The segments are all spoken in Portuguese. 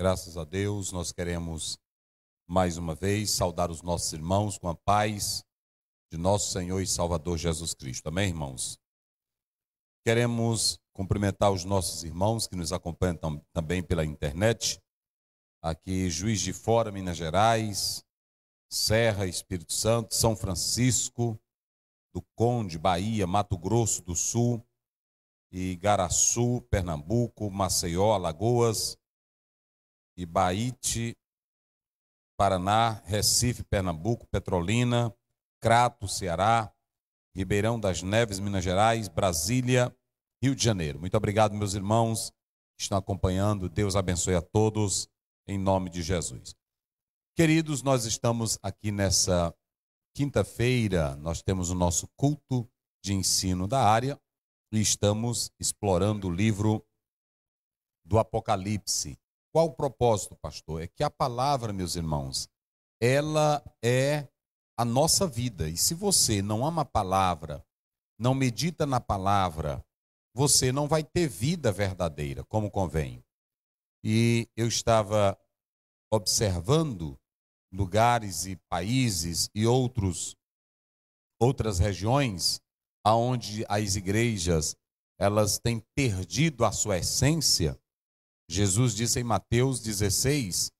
Graças a Deus, nós queremos mais uma vez saudar os nossos irmãos com a paz de nosso Senhor e Salvador Jesus Cristo. Amém, irmãos? Queremos cumprimentar os nossos irmãos que nos acompanham tam também pela internet, aqui Juiz de Fora, Minas Gerais, Serra, Espírito Santo, São Francisco, do Conde, Bahia, Mato Grosso do Sul, Igaraçu, Pernambuco, Maceió, Alagoas, Ibaíti, Paraná, Recife, Pernambuco, Petrolina, Crato, Ceará, Ribeirão das Neves, Minas Gerais, Brasília, Rio de Janeiro. Muito obrigado, meus irmãos que estão acompanhando. Deus abençoe a todos, em nome de Jesus. Queridos, nós estamos aqui nessa quinta-feira, nós temos o nosso culto de ensino da área e estamos explorando o livro do Apocalipse. Qual o propósito, pastor? É que a palavra, meus irmãos, ela é a nossa vida. E se você não ama a palavra, não medita na palavra, você não vai ter vida verdadeira, como convém. E eu estava observando lugares e países e outros outras regiões aonde as igrejas elas têm perdido a sua essência Jesus disse em Mateus 16,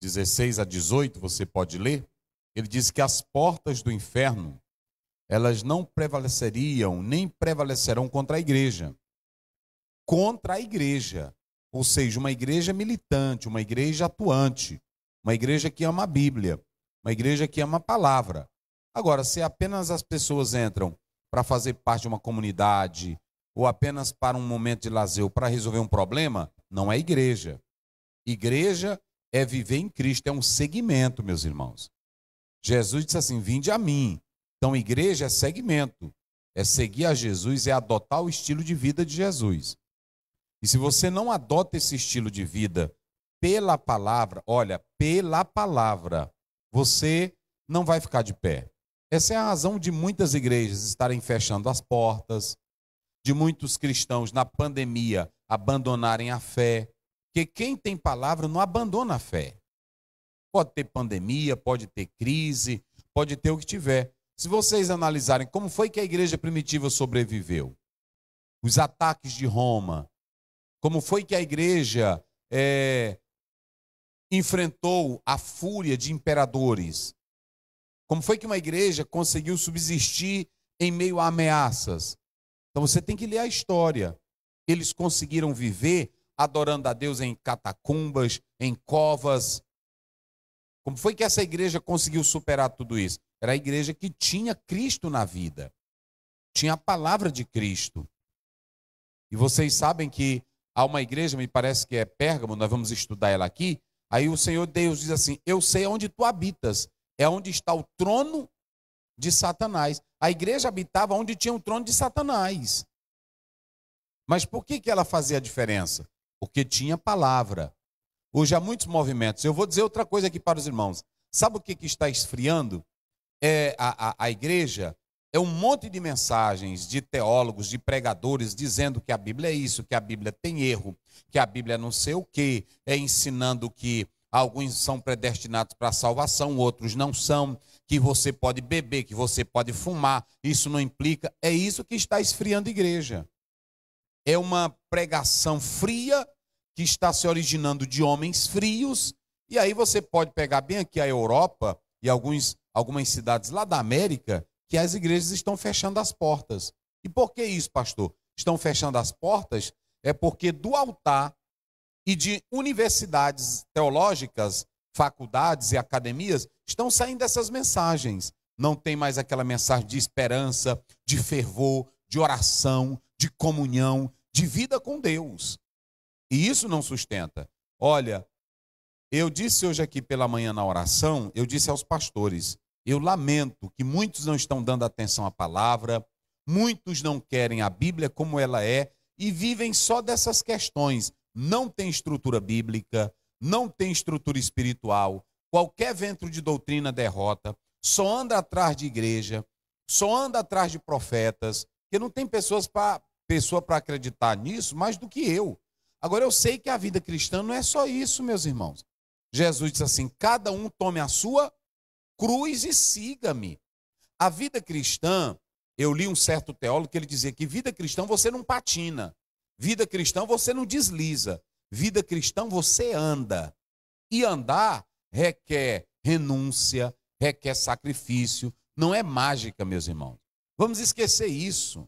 16 a 18, você pode ler, ele diz que as portas do inferno, elas não prevaleceriam, nem prevalecerão contra a igreja. Contra a igreja. Ou seja, uma igreja militante, uma igreja atuante, uma igreja que ama a Bíblia, uma igreja que ama a palavra. Agora, se apenas as pessoas entram para fazer parte de uma comunidade, ou apenas para um momento de lazer, ou para resolver um problema, não é igreja. Igreja é viver em Cristo, é um segmento, meus irmãos. Jesus disse assim: Vinde a mim. Então, igreja é segmento, é seguir a Jesus, é adotar o estilo de vida de Jesus. E se você não adota esse estilo de vida pela palavra, olha, pela palavra, você não vai ficar de pé. Essa é a razão de muitas igrejas estarem fechando as portas, de muitos cristãos na pandemia abandonarem a fé. Porque quem tem palavra não abandona a fé. Pode ter pandemia, pode ter crise, pode ter o que tiver. Se vocês analisarem como foi que a igreja primitiva sobreviveu, os ataques de Roma, como foi que a igreja é, enfrentou a fúria de imperadores, como foi que uma igreja conseguiu subsistir em meio a ameaças. Então você tem que ler a história. Eles conseguiram viver adorando a Deus em catacumbas, em covas. Como foi que essa igreja conseguiu superar tudo isso? Era a igreja que tinha Cristo na vida, tinha a palavra de Cristo. E vocês sabem que há uma igreja, me parece que é Pérgamo, nós vamos estudar ela aqui. Aí o Senhor Deus diz assim: Eu sei onde tu habitas, é onde está o trono de Satanás. A igreja habitava onde tinha o trono de Satanás. Mas por que, que ela fazia a diferença? Porque tinha palavra. Hoje há muitos movimentos. Eu vou dizer outra coisa aqui para os irmãos. Sabe o que, que está esfriando? É a, a, a igreja é um monte de mensagens de teólogos, de pregadores, dizendo que a Bíblia é isso, que a Bíblia tem erro, que a Bíblia é não sei o quê, é ensinando que alguns são predestinados para a salvação, outros não são, que você pode beber, que você pode fumar, isso não implica. É isso que está esfriando a igreja é uma pregação fria que está se originando de homens frios. E aí você pode pegar bem aqui a Europa e alguns, algumas cidades lá da América que as igrejas estão fechando as portas. E por que isso, pastor? Estão fechando as portas é porque do altar e de universidades teológicas, faculdades e academias estão saindo essas mensagens. Não tem mais aquela mensagem de esperança, de fervor, de oração, de comunhão, de vida com Deus. E isso não sustenta. Olha, eu disse hoje aqui pela manhã na oração, eu disse aos pastores, eu lamento que muitos não estão dando atenção à palavra, muitos não querem a Bíblia como ela é e vivem só dessas questões. Não tem estrutura bíblica, não tem estrutura espiritual, qualquer vento de doutrina derrota, só anda atrás de igreja, só anda atrás de profetas, que não tem pessoas para pessoa para acreditar nisso mais do que eu. Agora, eu sei que a vida cristã não é só isso, meus irmãos. Jesus disse assim: cada um tome a sua cruz e siga-me. A vida cristã, eu li um certo teólogo que ele dizia que vida cristã você não patina, vida cristã você não desliza, vida cristã você anda. E andar requer renúncia, requer sacrifício, não é mágica, meus irmãos. Vamos esquecer isso.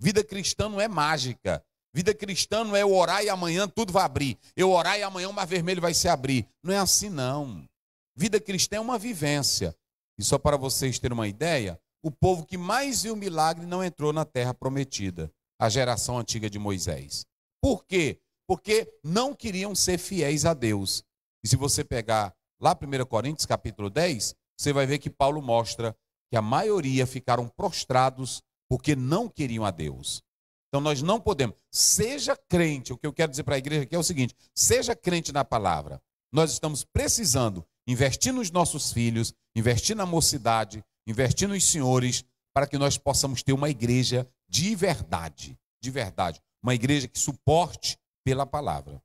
Vida cristã não é mágica. Vida cristã não é eu orar e amanhã tudo vai abrir. Eu orar e amanhã o mar vermelho vai se abrir. Não é assim, não. Vida cristã é uma vivência. E só para vocês terem uma ideia, o povo que mais viu milagre não entrou na terra prometida, a geração antiga de Moisés. Por quê? Porque não queriam ser fiéis a Deus. E se você pegar lá 1 Coríntios capítulo 10, você vai ver que Paulo mostra que a maioria ficaram prostrados porque não queriam a Deus. Então nós não podemos. Seja crente, o que eu quero dizer para a igreja aqui é o seguinte: seja crente na palavra. Nós estamos precisando investir nos nossos filhos, investir na mocidade, investir nos senhores, para que nós possamos ter uma igreja de verdade, de verdade, uma igreja que suporte pela palavra.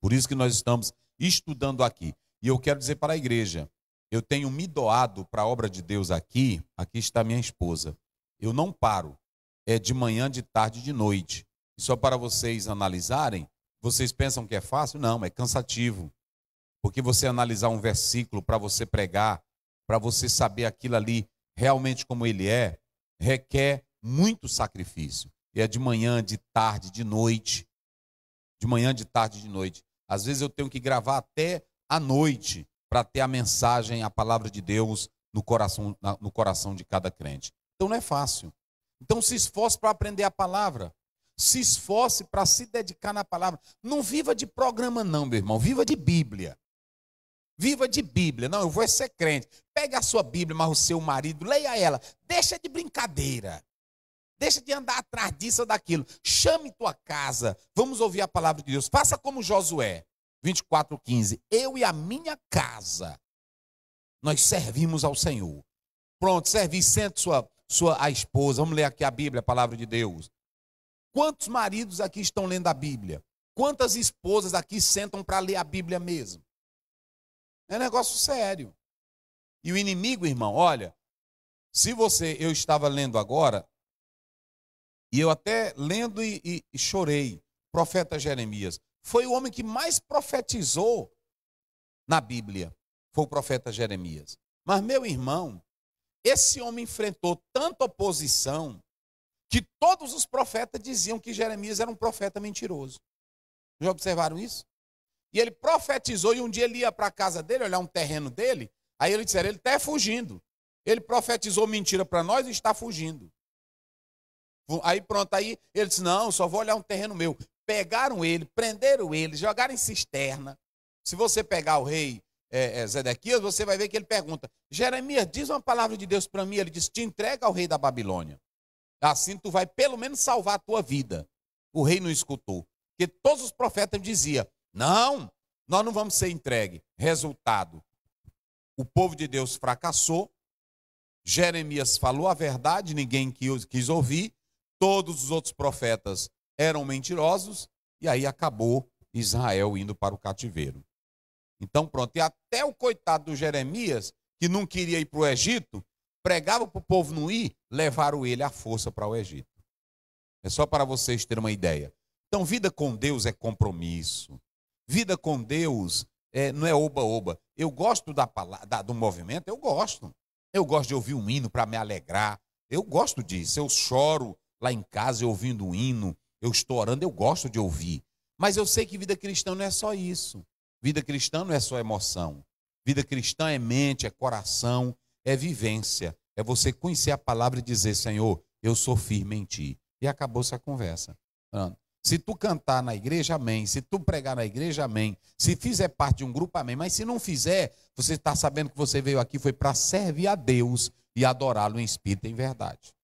Por isso que nós estamos estudando aqui. E eu quero dizer para a igreja, eu tenho me doado para a obra de Deus aqui, aqui está minha esposa. Eu não paro. É de manhã, de tarde, de noite. E só para vocês analisarem, vocês pensam que é fácil? Não, é cansativo. Porque você analisar um versículo para você pregar, para você saber aquilo ali realmente como ele é, requer muito sacrifício. E é de manhã, de tarde, de noite. De manhã, de tarde, de noite. Às vezes eu tenho que gravar até à noite para ter a mensagem, a palavra de Deus no coração, no coração de cada crente. Então não é fácil. Então se esforce para aprender a palavra. Se esforce para se dedicar na palavra. Não viva de programa, não, meu irmão. Viva de Bíblia. Viva de Bíblia. Não, eu vou é ser crente. Pega a sua Bíblia, mas o seu marido, leia ela. Deixa de brincadeira. Deixa de andar atrás disso ou daquilo. Chame tua casa. Vamos ouvir a palavra de Deus. Faça como Josué, 24:15. Eu e a minha casa nós servimos ao Senhor. Pronto, servi, sente sua sua a esposa. Vamos ler aqui a Bíblia, a palavra de Deus. Quantos maridos aqui estão lendo a Bíblia? Quantas esposas aqui sentam para ler a Bíblia mesmo? É negócio sério. E o inimigo, irmão, olha, se você, eu estava lendo agora, e eu até lendo e, e, e chorei, profeta Jeremias, foi o homem que mais profetizou na Bíblia, foi o profeta Jeremias. Mas, meu irmão, esse homem enfrentou tanta oposição que todos os profetas diziam que Jeremias era um profeta mentiroso. Já observaram isso? E ele profetizou, e um dia ele ia para a casa dele, olhar um terreno dele, aí ele disseram, ele está fugindo. Ele profetizou mentira para nós e está fugindo. Aí pronto, aí ele disse, não, só vou olhar um terreno meu. Pegaram ele, prenderam ele, jogaram em cisterna. Se você pegar o rei é, é, Zedequias, você vai ver que ele pergunta: Jeremias, diz uma palavra de Deus para mim. Ele diz: Te entrega ao rei da Babilônia. Assim tu vai pelo menos salvar a tua vida. O rei não escutou. Porque todos os profetas diziam: Não, nós não vamos ser entregue. Resultado: o povo de Deus fracassou. Jeremias falou a verdade, ninguém quis ouvir. Todos os outros profetas eram mentirosos. E aí acabou Israel indo para o cativeiro. Então, pronto. E até o coitado do Jeremias, que não queria ir para o Egito, pregava para o povo não ir, levaram ele à força para o Egito. É só para vocês terem uma ideia. Então, vida com Deus é compromisso. Vida com Deus é, não é oba-oba. Eu gosto da, da, do movimento, eu gosto. Eu gosto de ouvir um hino para me alegrar. Eu gosto disso. Eu choro lá em casa ouvindo um hino. Eu estou orando, eu gosto de ouvir. Mas eu sei que vida cristã não é só isso. Vida cristã não é só emoção. Vida cristã é mente, é coração, é vivência. É você conhecer a palavra e dizer, Senhor, eu sou firme em ti. E acabou-se a conversa. Se tu cantar na igreja, amém. Se tu pregar na igreja, amém. Se fizer parte de um grupo, amém. Mas se não fizer, você está sabendo que você veio aqui foi para servir a Deus e adorá-lo em espírito e em verdade.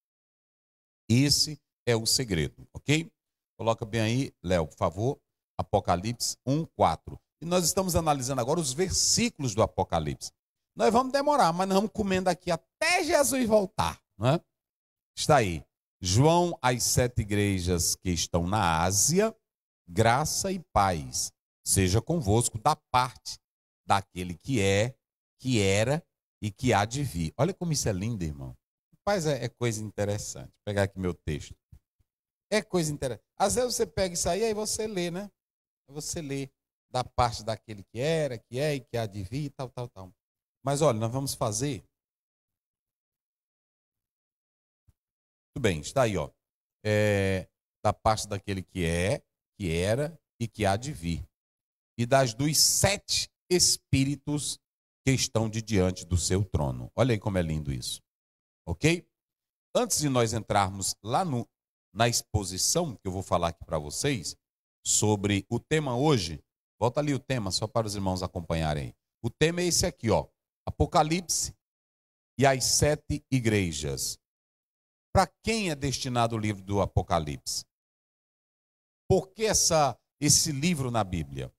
Esse é o segredo, ok? Coloca bem aí, Léo, por favor. Apocalipse 1, 4. E nós estamos analisando agora os versículos do Apocalipse. Nós vamos demorar, mas nós vamos comendo aqui até Jesus voltar. Né? Está aí. João, as sete igrejas que estão na Ásia, graça e paz seja convosco da parte daquele que é, que era e que há de vir. Olha como isso é lindo, irmão. Paz é, é coisa interessante. Vou pegar aqui meu texto. É coisa interessante. Às vezes você pega isso aí, aí você lê, né? você lê da parte daquele que era, que é e que há de vir e tal, tal, tal. Mas olha, nós vamos fazer. Tudo bem, está aí, ó. É, da parte daquele que é, que era e que há de vir. E das dos sete espíritos que estão de diante do seu trono. Olha aí como é lindo isso. Ok? Antes de nós entrarmos lá no, na exposição que eu vou falar aqui para vocês sobre o tema hoje, Volta ali o tema, só para os irmãos acompanharem. O tema é esse aqui, ó. Apocalipse e as sete igrejas. Para quem é destinado o livro do Apocalipse? Por que essa, esse livro na Bíblia?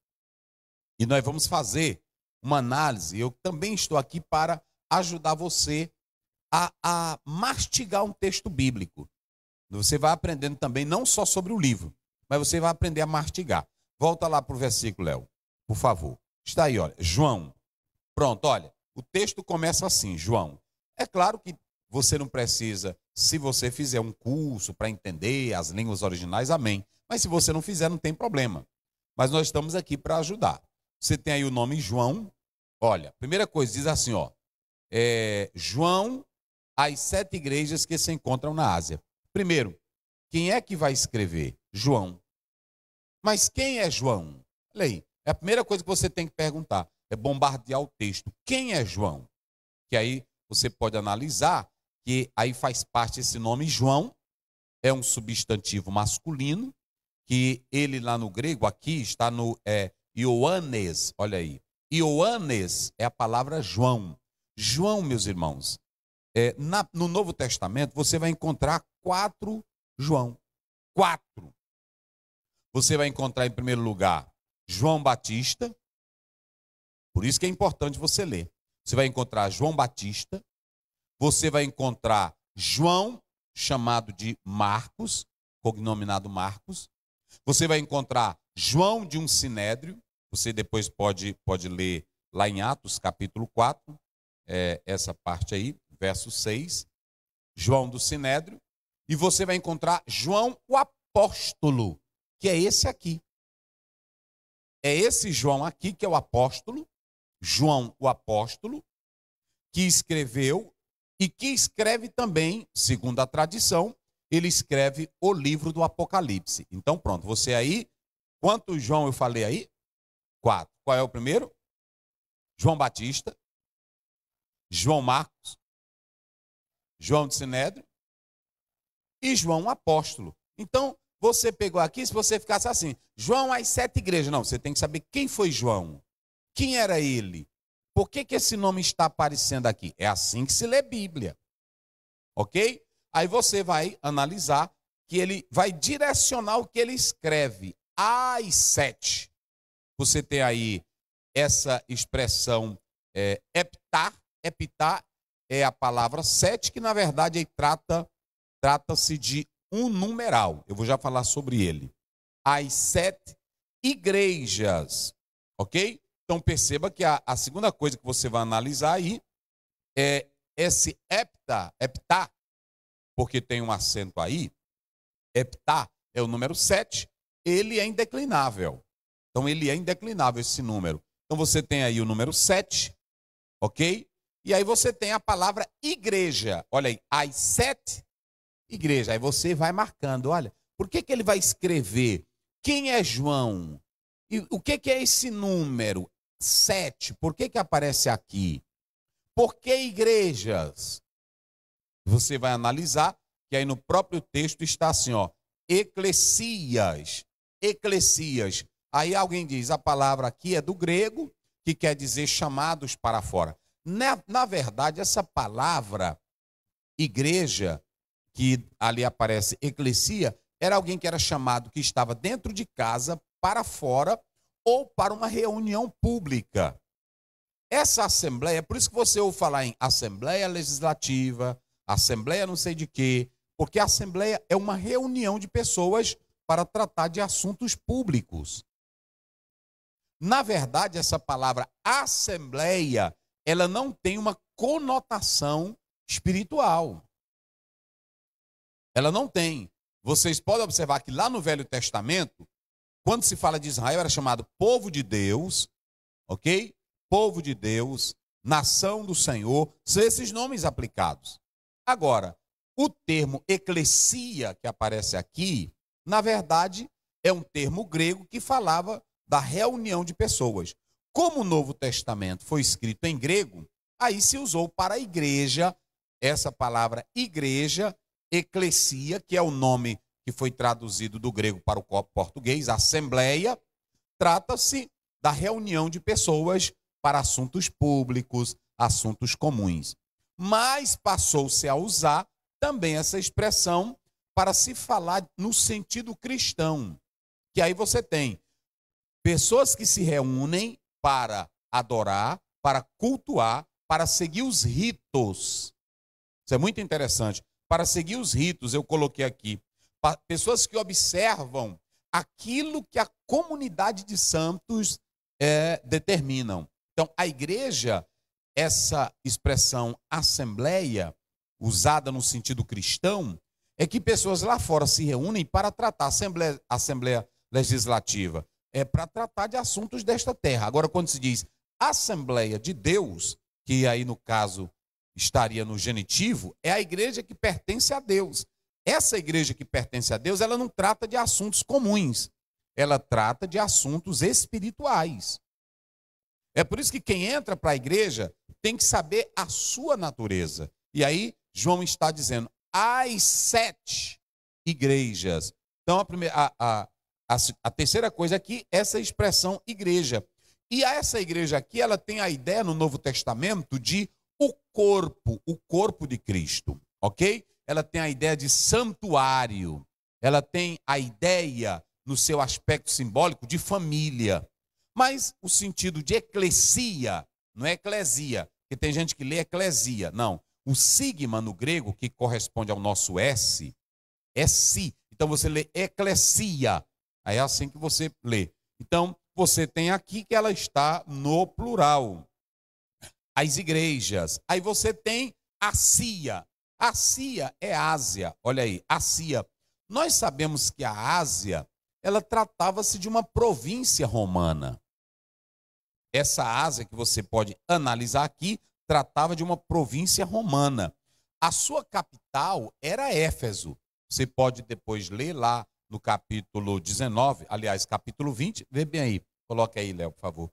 E nós vamos fazer uma análise. Eu também estou aqui para ajudar você a, a mastigar um texto bíblico. Você vai aprendendo também, não só sobre o livro, mas você vai aprender a mastigar. Volta lá para o versículo, Léo, por favor. Está aí, olha. João. Pronto, olha. O texto começa assim, João. É claro que você não precisa, se você fizer um curso para entender as línguas originais, amém. Mas se você não fizer, não tem problema. Mas nós estamos aqui para ajudar. Você tem aí o nome João. Olha, primeira coisa, diz assim, ó. É, João, as sete igrejas que se encontram na Ásia. Primeiro, quem é que vai escrever? João. Mas quem é João? Olha aí, é a primeira coisa que você tem que perguntar, é bombardear o texto. Quem é João? Que aí você pode analisar que aí faz parte esse nome João, é um substantivo masculino, que ele lá no grego, aqui está no é, Ioannes, olha aí. Ioannes é a palavra João. João, meus irmãos, é, na, no Novo Testamento você vai encontrar quatro João. Quatro. Você vai encontrar em primeiro lugar João Batista. Por isso que é importante você ler. Você vai encontrar João Batista, você vai encontrar João, chamado de Marcos, cognominado Marcos. Você vai encontrar João de um sinédrio, você depois pode, pode ler lá em Atos, capítulo 4, é, essa parte aí, verso 6. João do sinédrio. E você vai encontrar João o apóstolo, que é esse aqui. É esse João aqui, que é o apóstolo, João o apóstolo, que escreveu e que escreve também, segundo a tradição, ele escreve o livro do Apocalipse. Então, pronto, você aí, quantos João eu falei aí? Quatro. Qual é o primeiro? João Batista, João Marcos, João de Sinédrio e João Apóstolo. Então, você pegou aqui, se você ficasse assim, João às sete igrejas. Não, você tem que saber quem foi João. Quem era ele? Por que, que esse nome está aparecendo aqui? É assim que se lê Bíblia. Ok? Aí você vai analisar que ele vai direcionar o que ele escreve. As sete. Você tem aí essa expressão é, heptar. Heptar é a palavra sete, que na verdade aí trata trata-se de um numeral. Eu vou já falar sobre ele. As sete igrejas. Ok? Então perceba que a, a segunda coisa que você vai analisar aí é esse hepta, hepta, porque tem um acento aí, hepta é o número 7, ele é indeclinável. Então ele é indeclinável esse número. Então você tem aí o número 7, ok? E aí você tem a palavra igreja. Olha aí, as sete igreja. Aí você vai marcando, olha, por que, que ele vai escrever? Quem é João? E o que, que é esse número? Sete. Por que, que aparece aqui? Por que igrejas? Você vai analisar, que aí no próprio texto está assim, ó, eclesias, eclesias. Aí alguém diz, a palavra aqui é do grego, que quer dizer chamados para fora. Na, na verdade, essa palavra igreja, que ali aparece eclesia, era alguém que era chamado que estava dentro de casa, para fora ou para uma reunião pública. Essa assembleia, por isso que você ouve falar em assembleia legislativa, assembleia não sei de quê, porque a assembleia é uma reunião de pessoas para tratar de assuntos públicos. Na verdade, essa palavra assembleia, ela não tem uma conotação espiritual. Ela não tem. Vocês podem observar que lá no Velho Testamento, quando se fala de Israel, era chamado povo de Deus, ok? Povo de Deus, nação do Senhor, são esses nomes aplicados. Agora, o termo eclesia que aparece aqui, na verdade, é um termo grego que falava da reunião de pessoas. Como o Novo Testamento foi escrito em grego, aí se usou para a igreja essa palavra igreja eclesia, que é o nome que foi traduzido do grego para o português, assembleia, trata-se da reunião de pessoas para assuntos públicos, assuntos comuns. Mas passou-se a usar também essa expressão para se falar no sentido cristão, que aí você tem pessoas que se reúnem para adorar, para cultuar, para seguir os ritos. Isso é muito interessante para seguir os ritos, eu coloquei aqui. Pessoas que observam aquilo que a comunidade de santos é, determinam. Então, a igreja, essa expressão assembleia, usada no sentido cristão, é que pessoas lá fora se reúnem para tratar assembleia, assembleia legislativa, é para tratar de assuntos desta terra. Agora, quando se diz Assembleia de Deus, que aí no caso estaria no genitivo, é a igreja que pertence a Deus. Essa igreja que pertence a Deus, ela não trata de assuntos comuns, ela trata de assuntos espirituais. É por isso que quem entra para a igreja tem que saber a sua natureza. E aí, João está dizendo: as sete igrejas. Então, a, primeira, a, a, a terceira coisa aqui, essa expressão igreja. E essa igreja aqui, ela tem a ideia no Novo Testamento de corpo, o corpo de Cristo, ok? Ela tem a ideia de santuário, ela tem a ideia, no seu aspecto simbólico, de família. Mas o sentido de eclesia, não é eclesia, que tem gente que lê eclesia, não. O sigma no grego, que corresponde ao nosso S, é si. Então você lê eclesia. Aí é assim que você lê. Então você tem aqui que ela está no plural as igrejas. Aí você tem a CIA. A CIA é Ásia. Olha aí, a CIA. Nós sabemos que a Ásia, ela tratava-se de uma província romana. Essa Ásia que você pode analisar aqui, tratava de uma província romana. A sua capital era Éfeso. Você pode depois ler lá no capítulo 19, aliás, capítulo 20. Vê bem aí, coloque aí, Léo, por favor.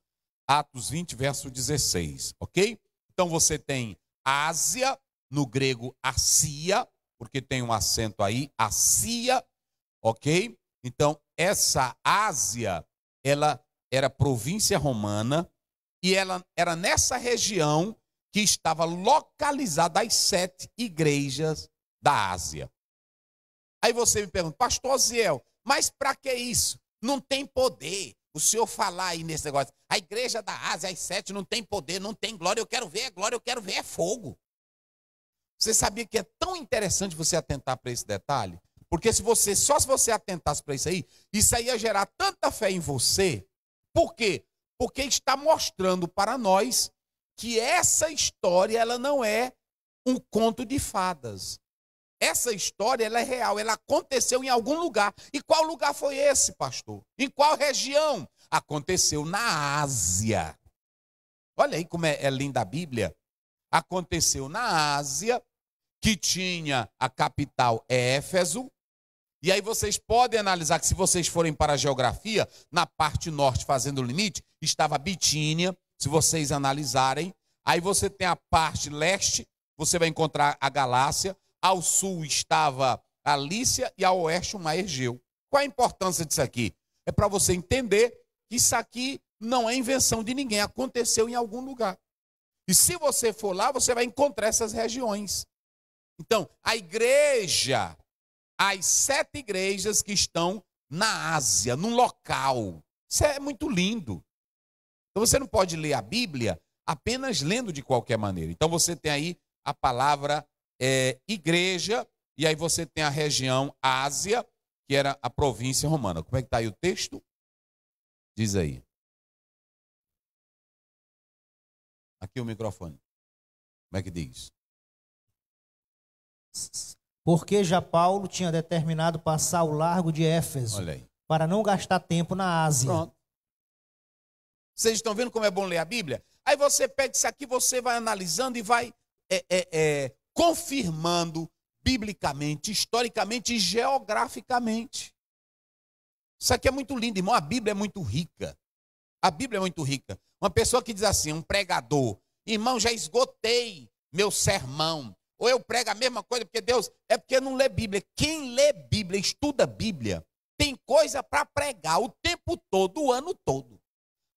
Atos 20, verso 16, ok? Então você tem Ásia, no grego Assia, porque tem um acento aí, Assia, ok? Então essa Ásia, ela era província romana e ela era nessa região que estava localizada as sete igrejas da Ásia. Aí você me pergunta, pastor Ziel, mas para que isso? Não tem poder, o senhor falar aí nesse negócio. A igreja da Ásia, as sete, não tem poder, não tem glória. Eu quero ver a é glória, eu quero ver é fogo. Você sabia que é tão interessante você atentar para esse detalhe? Porque se você, só se você atentasse para isso aí, isso aí ia gerar tanta fé em você. Por quê? Porque está mostrando para nós que essa história ela não é um conto de fadas. Essa história ela é real, ela aconteceu em algum lugar. E qual lugar foi esse, pastor? Em qual região? Aconteceu na Ásia. Olha aí como é, é linda a Bíblia. Aconteceu na Ásia, que tinha a capital é Éfeso, e aí vocês podem analisar que se vocês forem para a geografia, na parte norte, fazendo o limite, estava Bitínia, se vocês analisarem. Aí você tem a parte leste, você vai encontrar a Galácia. Ao sul estava a Lícia e ao oeste o Maergeu. Qual a importância disso aqui? É para você entender que isso aqui não é invenção de ninguém, aconteceu em algum lugar. E se você for lá, você vai encontrar essas regiões. Então, a igreja, as sete igrejas que estão na Ásia, num local. Isso é muito lindo. Então você não pode ler a Bíblia apenas lendo de qualquer maneira. Então você tem aí a palavra é, igreja, e aí você tem a região Ásia, que era a província romana. Como é que está aí o texto? Diz aí. Aqui o microfone. Como é que diz? Porque já Paulo tinha determinado passar o largo de Éfeso para não gastar tempo na Ásia. Pronto. Vocês estão vendo como é bom ler a Bíblia? Aí você pega isso aqui, você vai analisando e vai é, é, é, confirmando biblicamente, historicamente e geograficamente. Isso aqui é muito lindo, irmão. A Bíblia é muito rica. A Bíblia é muito rica. Uma pessoa que diz assim, um pregador, irmão, já esgotei meu sermão. Ou eu prego a mesma coisa, porque Deus é porque não lê Bíblia. Quem lê Bíblia, estuda Bíblia, tem coisa para pregar o tempo todo, o ano todo.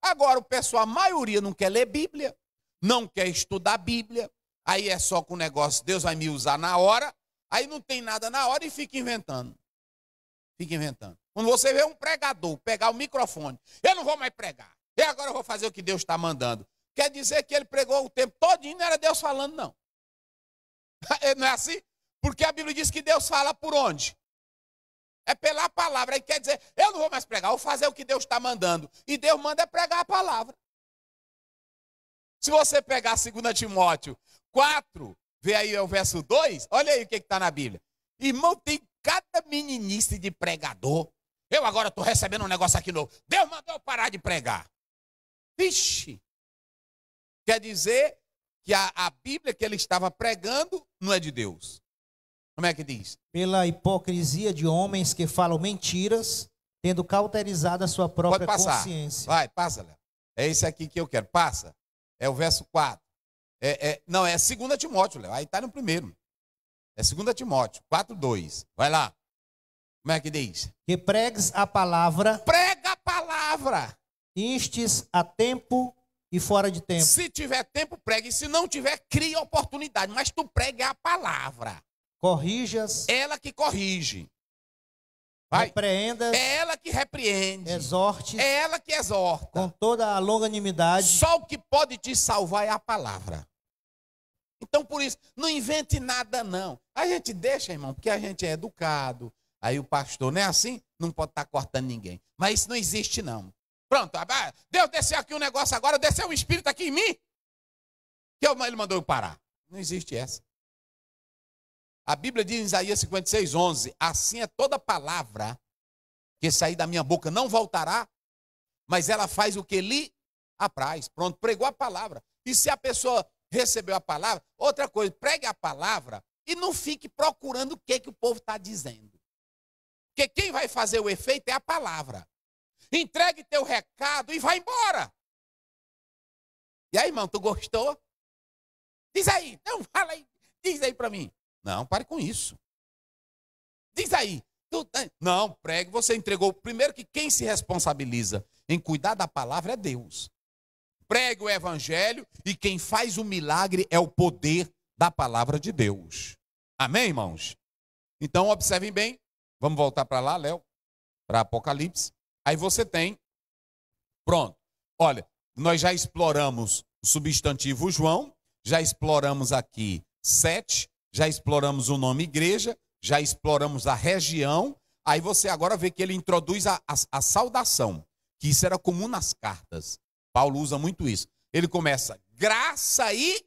Agora, o pessoal, a maioria não quer ler Bíblia, não quer estudar Bíblia, Aí é só com o negócio, Deus vai me usar na hora, aí não tem nada na hora e fica inventando. Fica inventando. Quando você vê um pregador pegar o microfone, eu não vou mais pregar. E agora vou fazer o que Deus está mandando. Quer dizer que ele pregou o tempo todinho, não era Deus falando, não. Não é assim? Porque a Bíblia diz que Deus fala por onde? É pela palavra. Aí quer dizer, eu não vou mais pregar, vou fazer o que Deus está mandando. E Deus manda é pregar a palavra. Se você pegar 2 Timóteo, 4, vê aí o verso 2, olha aí o que está na Bíblia. Irmão, tem cada meninice de pregador. Eu agora estou recebendo um negócio aqui novo. Deus mandou eu parar de pregar. Vixe! Quer dizer que a, a Bíblia que ele estava pregando não é de Deus. Como é que diz? Pela hipocrisia de homens que falam mentiras, tendo cauterizado a sua própria Pode passar. consciência. Vai, passa, Léo. É esse aqui que eu quero. Passa. É o verso 4. É, é, não, é 2 Timóteo, Léo. Aí está no primeiro. É 2 Timóteo 4, 2. Vai lá. Como é que diz? Que pregues a palavra. Prega a palavra. Instes a tempo e fora de tempo. Se tiver tempo, pregue. Se não tiver, cria oportunidade. Mas tu prega a palavra. Corrijas. Ela que corrige. Vai. Repreenda. É ela que repreende. Exorte. É ela que exorta. Com toda a longanimidade. Só o que pode te salvar é a palavra. Então, por isso, não invente nada, não. A gente deixa, irmão, porque a gente é educado. Aí o pastor, não é assim? Não pode estar tá cortando ninguém. Mas isso não existe, não. Pronto, ah, ah, Deus desceu aqui um negócio agora, desceu um espírito aqui em mim. Que ele mandou eu parar. Não existe essa. A Bíblia diz em Isaías 56, 11: Assim é toda palavra que sair da minha boca não voltará, mas ela faz o que lhe apraz. Pronto, pregou a palavra. E se a pessoa recebeu a palavra, outra coisa, pregue a palavra e não fique procurando o que, que o povo está dizendo. Porque quem vai fazer o efeito é a palavra. Entregue teu recado e vai embora. E aí, irmão, tu gostou? Diz aí, não fala aí, diz aí para mim. Não, pare com isso. Diz aí. Tu, né? não, pregue, você entregou. Primeiro que quem se responsabiliza em cuidar da palavra é Deus. Pregue o evangelho e quem faz o milagre é o poder da palavra de Deus. Amém, irmãos? Então, observem bem. Vamos voltar para lá, Léo, para Apocalipse. Aí você tem. Pronto. Olha, nós já exploramos o substantivo João, já exploramos aqui sete, já exploramos o nome igreja, já exploramos a região, aí você agora vê que ele introduz a, a, a saudação, que isso era comum nas cartas. Paulo usa muito isso. Ele começa graça e,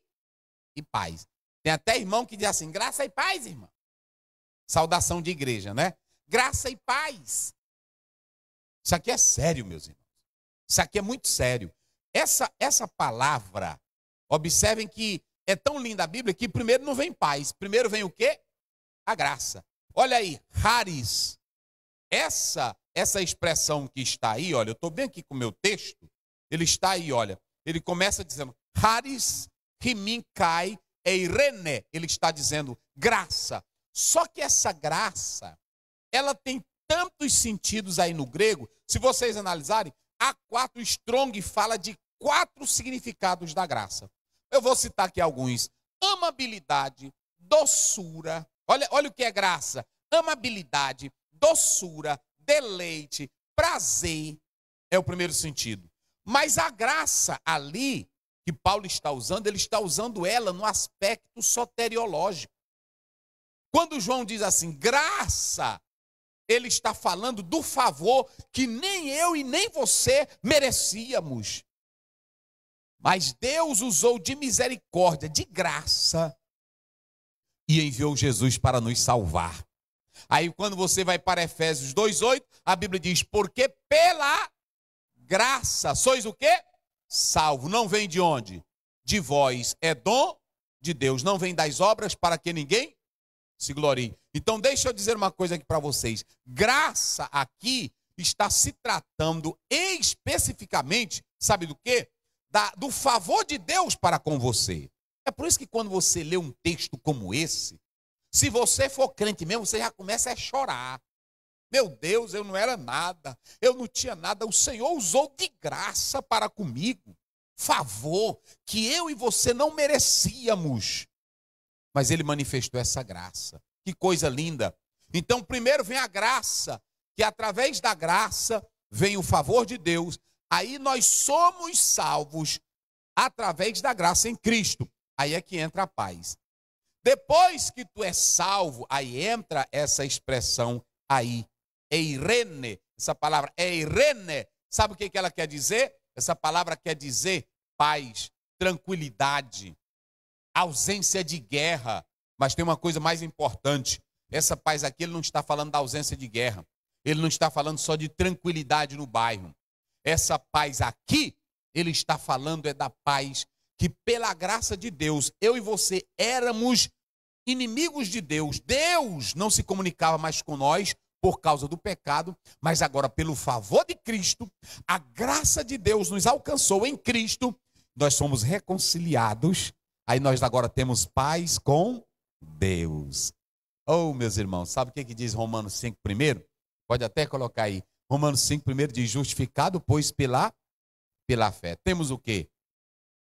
e paz. Tem até irmão que diz assim: graça e paz, irmão. Saudação de igreja, né? Graça e paz. Isso aqui é sério, meus irmãos. Isso aqui é muito sério. Essa, essa palavra, observem que é tão linda a Bíblia que primeiro não vem paz, primeiro vem o quê? A graça. Olha aí, raris. Essa essa expressão que está aí, olha, eu estou bem aqui com o meu texto, ele está aí, olha. Ele começa dizendo, raris kai eirene. Ele está dizendo graça. Só que essa graça, ela tem tantos sentidos aí no grego, se vocês analisarem, a 4 Strong fala de quatro significados da graça. Eu vou citar aqui alguns: amabilidade, doçura. Olha, olha o que é graça: amabilidade, doçura, deleite, prazer. É o primeiro sentido. Mas a graça ali que Paulo está usando, ele está usando ela no aspecto soteriológico. Quando João diz assim, graça, ele está falando do favor que nem eu e nem você merecíamos. Mas Deus usou de misericórdia, de graça, e enviou Jesus para nos salvar. Aí quando você vai para Efésios 2:8, a Bíblia diz: "Porque pela graça sois o quê? Salvo. Não vem de onde? De vós é dom de Deus, não vem das obras para que ninguém se glorie". Então deixa eu dizer uma coisa aqui para vocês. Graça aqui está se tratando especificamente, sabe do quê? da, do favor de Deus para com você. É por isso que quando você lê um texto como esse, se você for crente mesmo, você já começa a chorar. Meu Deus, eu não era nada, eu não tinha nada, o Senhor usou de graça para comigo. Favor que eu e você não merecíamos. Mas ele manifestou essa graça. Que coisa linda. Então, primeiro vem a graça, que através da graça vem o favor de Deus Aí nós somos salvos através da graça em Cristo. Aí é que entra a paz. Depois que tu é salvo, aí entra essa expressão aí. Eirene, essa palavra eirene, sabe o que ela quer dizer? Essa palavra quer dizer paz, tranquilidade, ausência de guerra. Mas tem uma coisa mais importante: essa paz aqui, ele não está falando da ausência de guerra, ele não está falando só de tranquilidade no bairro, essa paz aqui, ele está falando é da paz que pela graça de Deus, eu e você éramos inimigos de Deus. Deus não se comunicava mais com nós por causa do pecado, mas agora pelo favor de Cristo, a graça de Deus nos alcançou em Cristo, nós somos reconciliados, aí nós agora temos paz com Deus. Oh, meus irmãos, sabe o que, que diz Romanos 5 primeiro? Pode até colocar aí. Romanos 5, primeiro diz: justificado, pois, pela, pela fé. Temos o quê?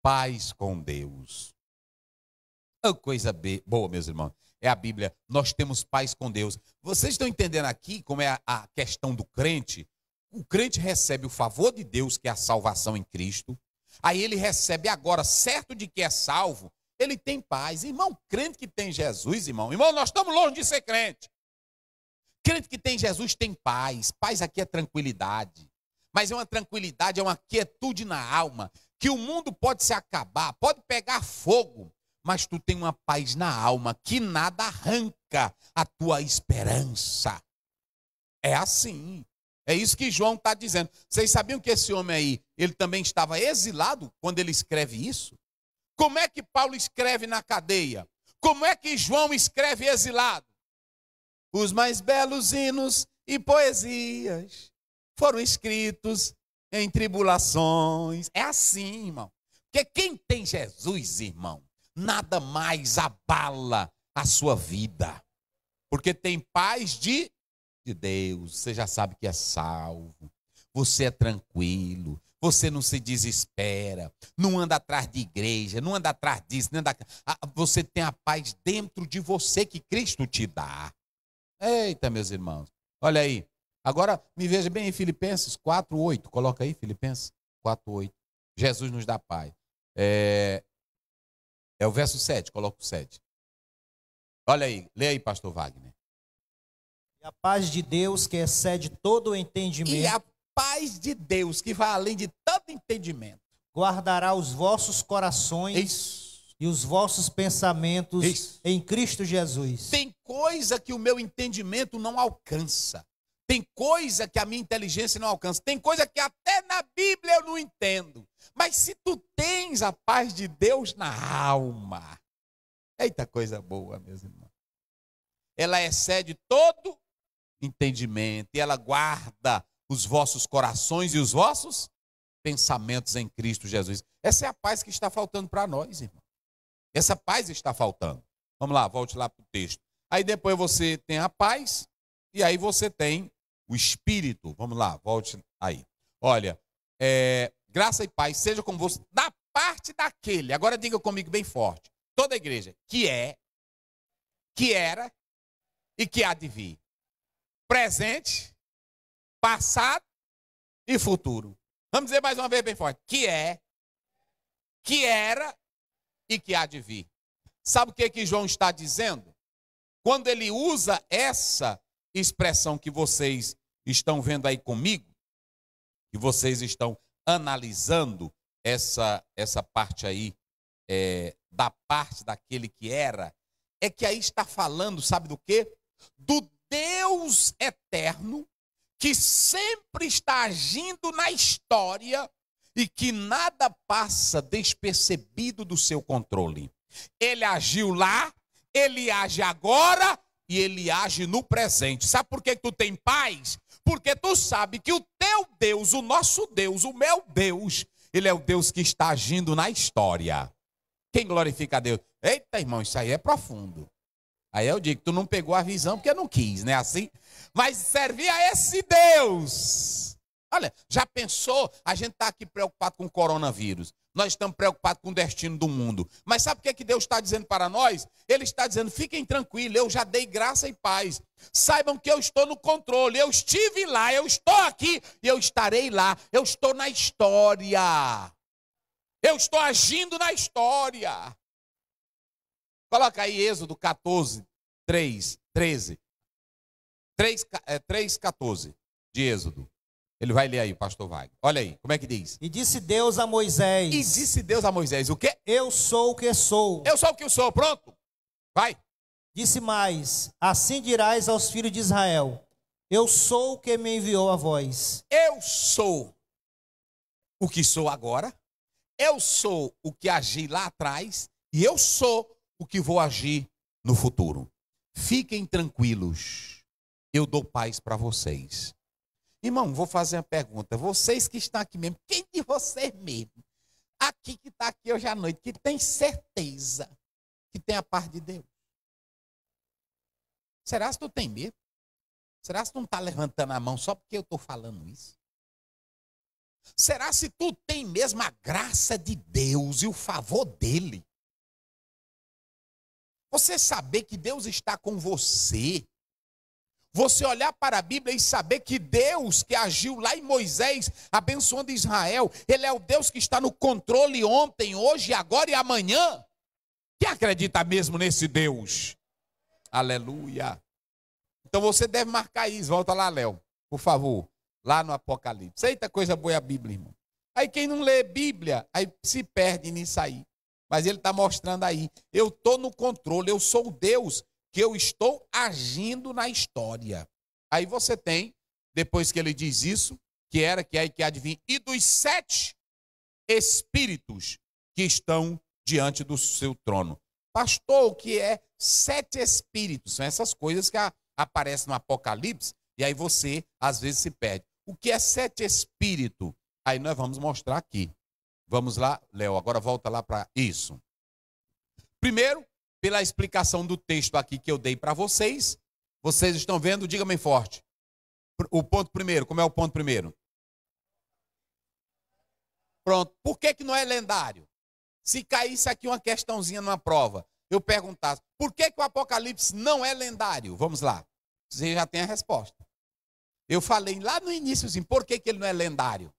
Paz com Deus. Oh, coisa boa, meus irmãos. É a Bíblia. Nós temos paz com Deus. Vocês estão entendendo aqui como é a, a questão do crente? O crente recebe o favor de Deus, que é a salvação em Cristo. Aí ele recebe agora, certo de que é salvo, ele tem paz. Irmão, crente que tem Jesus, irmão. Irmão, nós estamos longe de ser crente. Crente que tem Jesus tem paz. Paz aqui é tranquilidade. Mas é uma tranquilidade, é uma quietude na alma. Que o mundo pode se acabar, pode pegar fogo. Mas tu tem uma paz na alma que nada arranca a tua esperança. É assim. É isso que João está dizendo. Vocês sabiam que esse homem aí, ele também estava exilado quando ele escreve isso? Como é que Paulo escreve na cadeia? Como é que João escreve exilado? Os mais belos hinos e poesias foram escritos em tribulações. É assim, irmão. Porque quem tem Jesus, irmão, nada mais abala a sua vida. Porque tem paz de, de Deus. Você já sabe que é salvo. Você é tranquilo. Você não se desespera. Não anda atrás de igreja. Não anda atrás disso. Anda... Ah, você tem a paz dentro de você que Cristo te dá. Eita, meus irmãos. Olha aí. Agora, me veja bem em Filipenses 4,8. Coloca aí, Filipenses 4,8. Jesus nos dá paz. É... é o verso 7, coloca o 7. Olha aí, lê aí, pastor Wagner. E a paz de Deus que excede todo o entendimento. E a paz de Deus que vai além de todo entendimento. Guardará os vossos corações. Isso. E os vossos pensamentos Isso. em Cristo Jesus. Tem coisa que o meu entendimento não alcança. Tem coisa que a minha inteligência não alcança. Tem coisa que até na Bíblia eu não entendo. Mas se tu tens a paz de Deus na alma, eita coisa boa, meus irmãos. Ela excede todo entendimento e ela guarda os vossos corações e os vossos pensamentos em Cristo Jesus. Essa é a paz que está faltando para nós, irmão. Essa paz está faltando. Vamos lá, volte lá para o texto. Aí depois você tem a paz e aí você tem o espírito. Vamos lá, volte aí. Olha, é, graça e paz seja com você da parte daquele. Agora diga comigo bem forte. Toda a igreja que é, que era e que há de vir. Presente, passado e futuro. Vamos dizer mais uma vez bem forte. Que é, que era e que há de vir. Sabe o que, que João está dizendo? Quando ele usa essa expressão que vocês estão vendo aí comigo, que vocês estão analisando essa, essa parte aí, é, da parte daquele que era, é que aí está falando, sabe do quê? Do Deus eterno que sempre está agindo na história e que nada passa despercebido do seu controle. Ele agiu lá, ele age agora e ele age no presente. Sabe por que tu tem paz? Porque tu sabe que o teu Deus, o nosso Deus, o meu Deus, ele é o Deus que está agindo na história. Quem glorifica a Deus? Eita, irmão, isso aí é profundo. Aí eu digo, tu não pegou a visão porque não quis, né? Assim. Mas servir a esse Deus. Olha, já pensou? A gente está aqui preocupado com o coronavírus. Nós estamos preocupados com o destino do mundo. Mas sabe o que, é que Deus está dizendo para nós? Ele está dizendo: fiquem tranquilos, eu já dei graça e paz. Saibam que eu estou no controle. Eu estive lá, eu estou aqui e eu estarei lá. Eu estou na história. Eu estou agindo na história. Coloca aí Êxodo 14, 3, 13. 3, 3 14 de Êxodo. Ele vai ler aí, pastor Wagner. Olha aí, como é que diz? E disse Deus a Moisés. E disse Deus a Moisés o quê? Eu sou o que sou. Eu sou o que eu sou, pronto. Vai. Disse mais: Assim dirás aos filhos de Israel: Eu sou o que me enviou a voz. Eu sou o que sou agora. Eu sou o que agi lá atrás e eu sou o que vou agir no futuro. Fiquem tranquilos. Eu dou paz para vocês Irmão, vou fazer uma pergunta. Vocês que estão aqui mesmo, quem de vocês mesmo, aqui que está aqui hoje à noite, que tem certeza que tem a paz de Deus? Será que tu tem medo? Será que tu não está levantando a mão só porque eu estou falando isso? Será se tu tem mesmo a graça de Deus e o favor dele? Você saber que Deus está com você, você olhar para a Bíblia e saber que Deus que agiu lá em Moisés, abençoando Israel, Ele é o Deus que está no controle ontem, hoje, agora e amanhã. Quem acredita mesmo nesse Deus? Aleluia. Então você deve marcar isso. Volta lá, Léo, por favor. Lá no Apocalipse. Eita coisa boa a Bíblia, irmão. Aí quem não lê Bíblia, aí se perde nisso aí. Mas ele está mostrando aí. Eu estou no controle, eu sou o Deus que eu estou agindo na história. Aí você tem, depois que ele diz isso, que era, que é e que adivinha, e dos sete espíritos que estão diante do seu trono. Pastor, o que é sete espíritos? São essas coisas que aparecem no Apocalipse, e aí você às vezes se perde. O que é sete espírito? Aí nós vamos mostrar aqui. Vamos lá, Léo, agora volta lá para isso. Primeiro, pela explicação do texto aqui que eu dei para vocês. Vocês estão vendo? Diga bem forte. O ponto primeiro, como é o ponto primeiro? Pronto. Por que, que não é lendário? Se caísse aqui uma questãozinha numa prova, eu perguntasse, por que, que o Apocalipse não é lendário? Vamos lá. Você já tem a resposta. Eu falei lá no início, assim, por que, que ele não é lendário?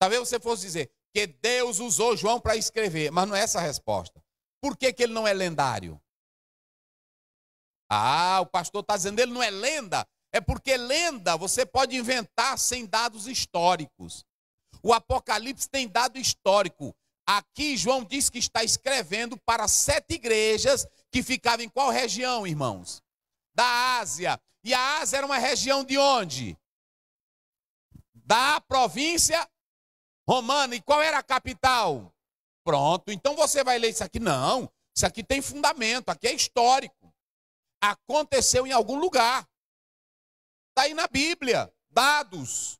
Talvez você fosse dizer que Deus usou João para escrever, mas não é essa a resposta. Por que, que ele não é lendário? Ah, o pastor está dizendo ele não é lenda. É porque lenda você pode inventar sem dados históricos. O Apocalipse tem dado histórico. Aqui João diz que está escrevendo para sete igrejas que ficavam em qual região, irmãos? Da Ásia. E a Ásia era uma região de onde? Da província romana. E qual era a capital? Pronto, então você vai ler isso aqui? Não, isso aqui tem fundamento, aqui é histórico. Aconteceu em algum lugar. Está aí na Bíblia, dados.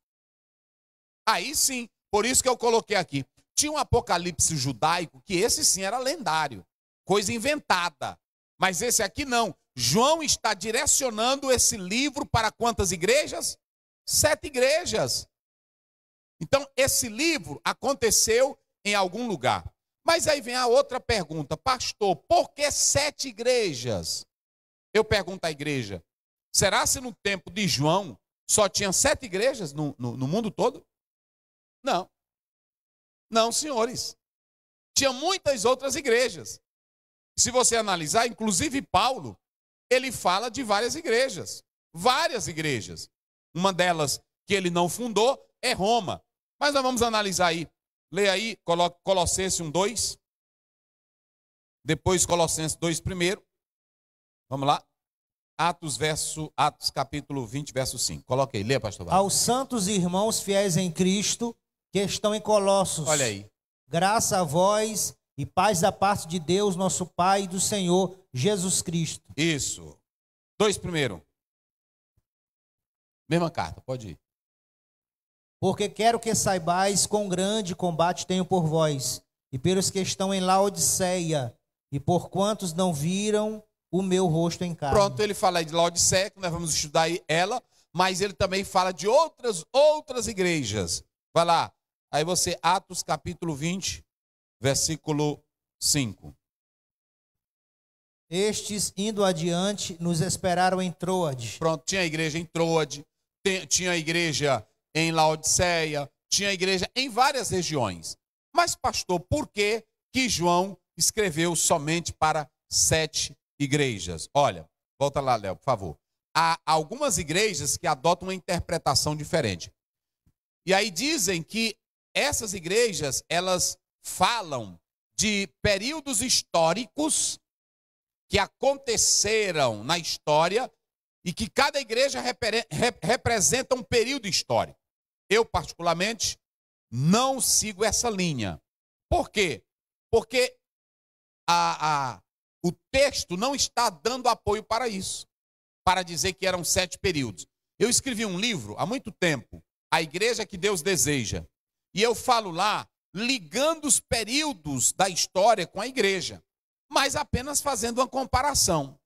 Aí sim, por isso que eu coloquei aqui. Tinha um apocalipse judaico que esse sim era lendário, coisa inventada. Mas esse aqui não. João está direcionando esse livro para quantas igrejas? Sete igrejas. Então, esse livro aconteceu em algum lugar. Mas aí vem a outra pergunta, pastor, por que sete igrejas? Eu pergunto à igreja, será se no tempo de João só tinha sete igrejas no, no, no mundo todo? Não. Não, senhores. Tinha muitas outras igrejas. Se você analisar, inclusive Paulo, ele fala de várias igrejas. Várias igrejas. Uma delas que ele não fundou é Roma. Mas nós vamos analisar aí Leia aí Colossenses 1, 2. Depois Colossenses 2 primeiro. Vamos lá. Atos, verso, Atos capítulo 20, verso 5. Coloque aí, leia, pastor. Aos santos irmãos fiéis em Cristo que estão em Colossos. Olha aí. Graça a vós e paz da parte de Deus, nosso Pai e do Senhor Jesus Cristo. Isso. Dois primeiro. Mesma carta, pode ir. Porque quero que saibais quão grande combate tenho por vós, e pelos que estão em Laodiceia, e por quantos não viram o meu rosto em casa. Pronto, ele fala de Laodiceia, que nós vamos estudar aí ela, mas ele também fala de outras outras igrejas. Vai lá. Aí você Atos capítulo 20, versículo 5. Estes, indo adiante, nos esperaram em Troade. Pronto, tinha a igreja em Troade, tinha a igreja em Laodiceia, tinha igreja em várias regiões. Mas, pastor, por que, que João escreveu somente para sete igrejas? Olha, volta lá, Léo, por favor. Há algumas igrejas que adotam uma interpretação diferente. E aí dizem que essas igrejas, elas falam de períodos históricos que aconteceram na história e que cada igreja repre representa um período histórico. Eu, particularmente, não sigo essa linha. Por quê? Porque a, a, o texto não está dando apoio para isso, para dizer que eram sete períodos. Eu escrevi um livro há muito tempo, A Igreja que Deus Deseja, e eu falo lá ligando os períodos da história com a igreja, mas apenas fazendo uma comparação.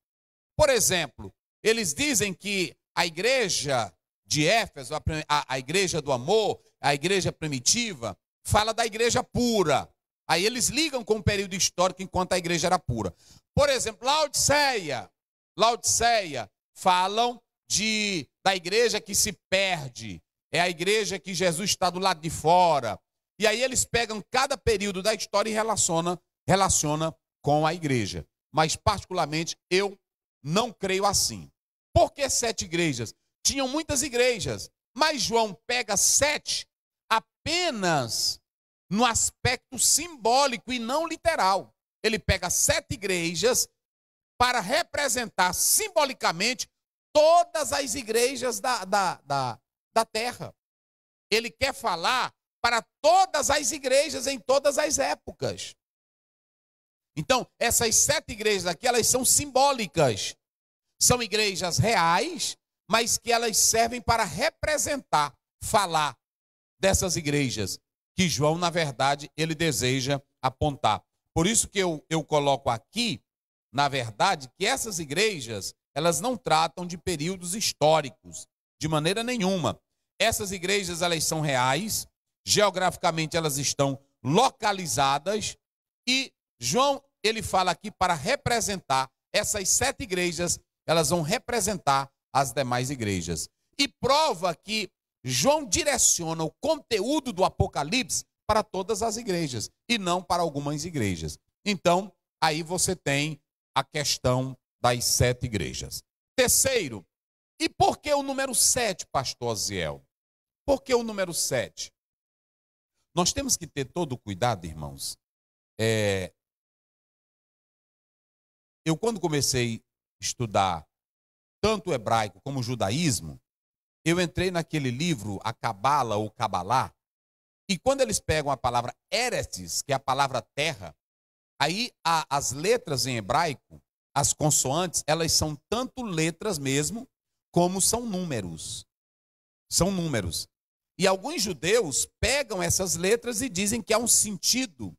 Por exemplo, eles dizem que a igreja de Éfeso, a, a, a igreja do amor, a igreja primitiva, fala da igreja pura. Aí eles ligam com o período histórico enquanto a igreja era pura. Por exemplo, Laodiceia. Laodiceia falam de da igreja que se perde. É a igreja que Jesus está do lado de fora. E aí eles pegam cada período da história e relaciona, relaciona com a igreja. Mas particularmente eu não creio assim. Por que sete igrejas? tinham muitas igrejas, mas João pega sete apenas no aspecto simbólico e não literal. Ele pega sete igrejas para representar simbolicamente todas as igrejas da, da, da, da terra. Ele quer falar para todas as igrejas em todas as épocas. Então, essas sete igrejas aqui, elas são simbólicas. São igrejas reais, mas que elas servem para representar, falar dessas igrejas que João, na verdade, ele deseja apontar. Por isso que eu, eu coloco aqui, na verdade, que essas igrejas, elas não tratam de períodos históricos, de maneira nenhuma. Essas igrejas, elas são reais, geograficamente elas estão localizadas e João, ele fala aqui para representar essas sete igrejas, elas vão representar às demais igrejas. E prova que João direciona o conteúdo do Apocalipse para todas as igrejas e não para algumas igrejas. Então, aí você tem a questão das sete igrejas. Terceiro, e por que o número sete, pastor Aziel? Por que o número sete? Nós temos que ter todo o cuidado, irmãos. É... Eu, quando comecei a estudar tanto o hebraico como o judaísmo, eu entrei naquele livro, a Cabala ou Cabalá, e quando eles pegam a palavra Eretes, que é a palavra terra, aí a, as letras em hebraico, as consoantes, elas são tanto letras mesmo, como são números. São números. E alguns judeus pegam essas letras e dizem que há um sentido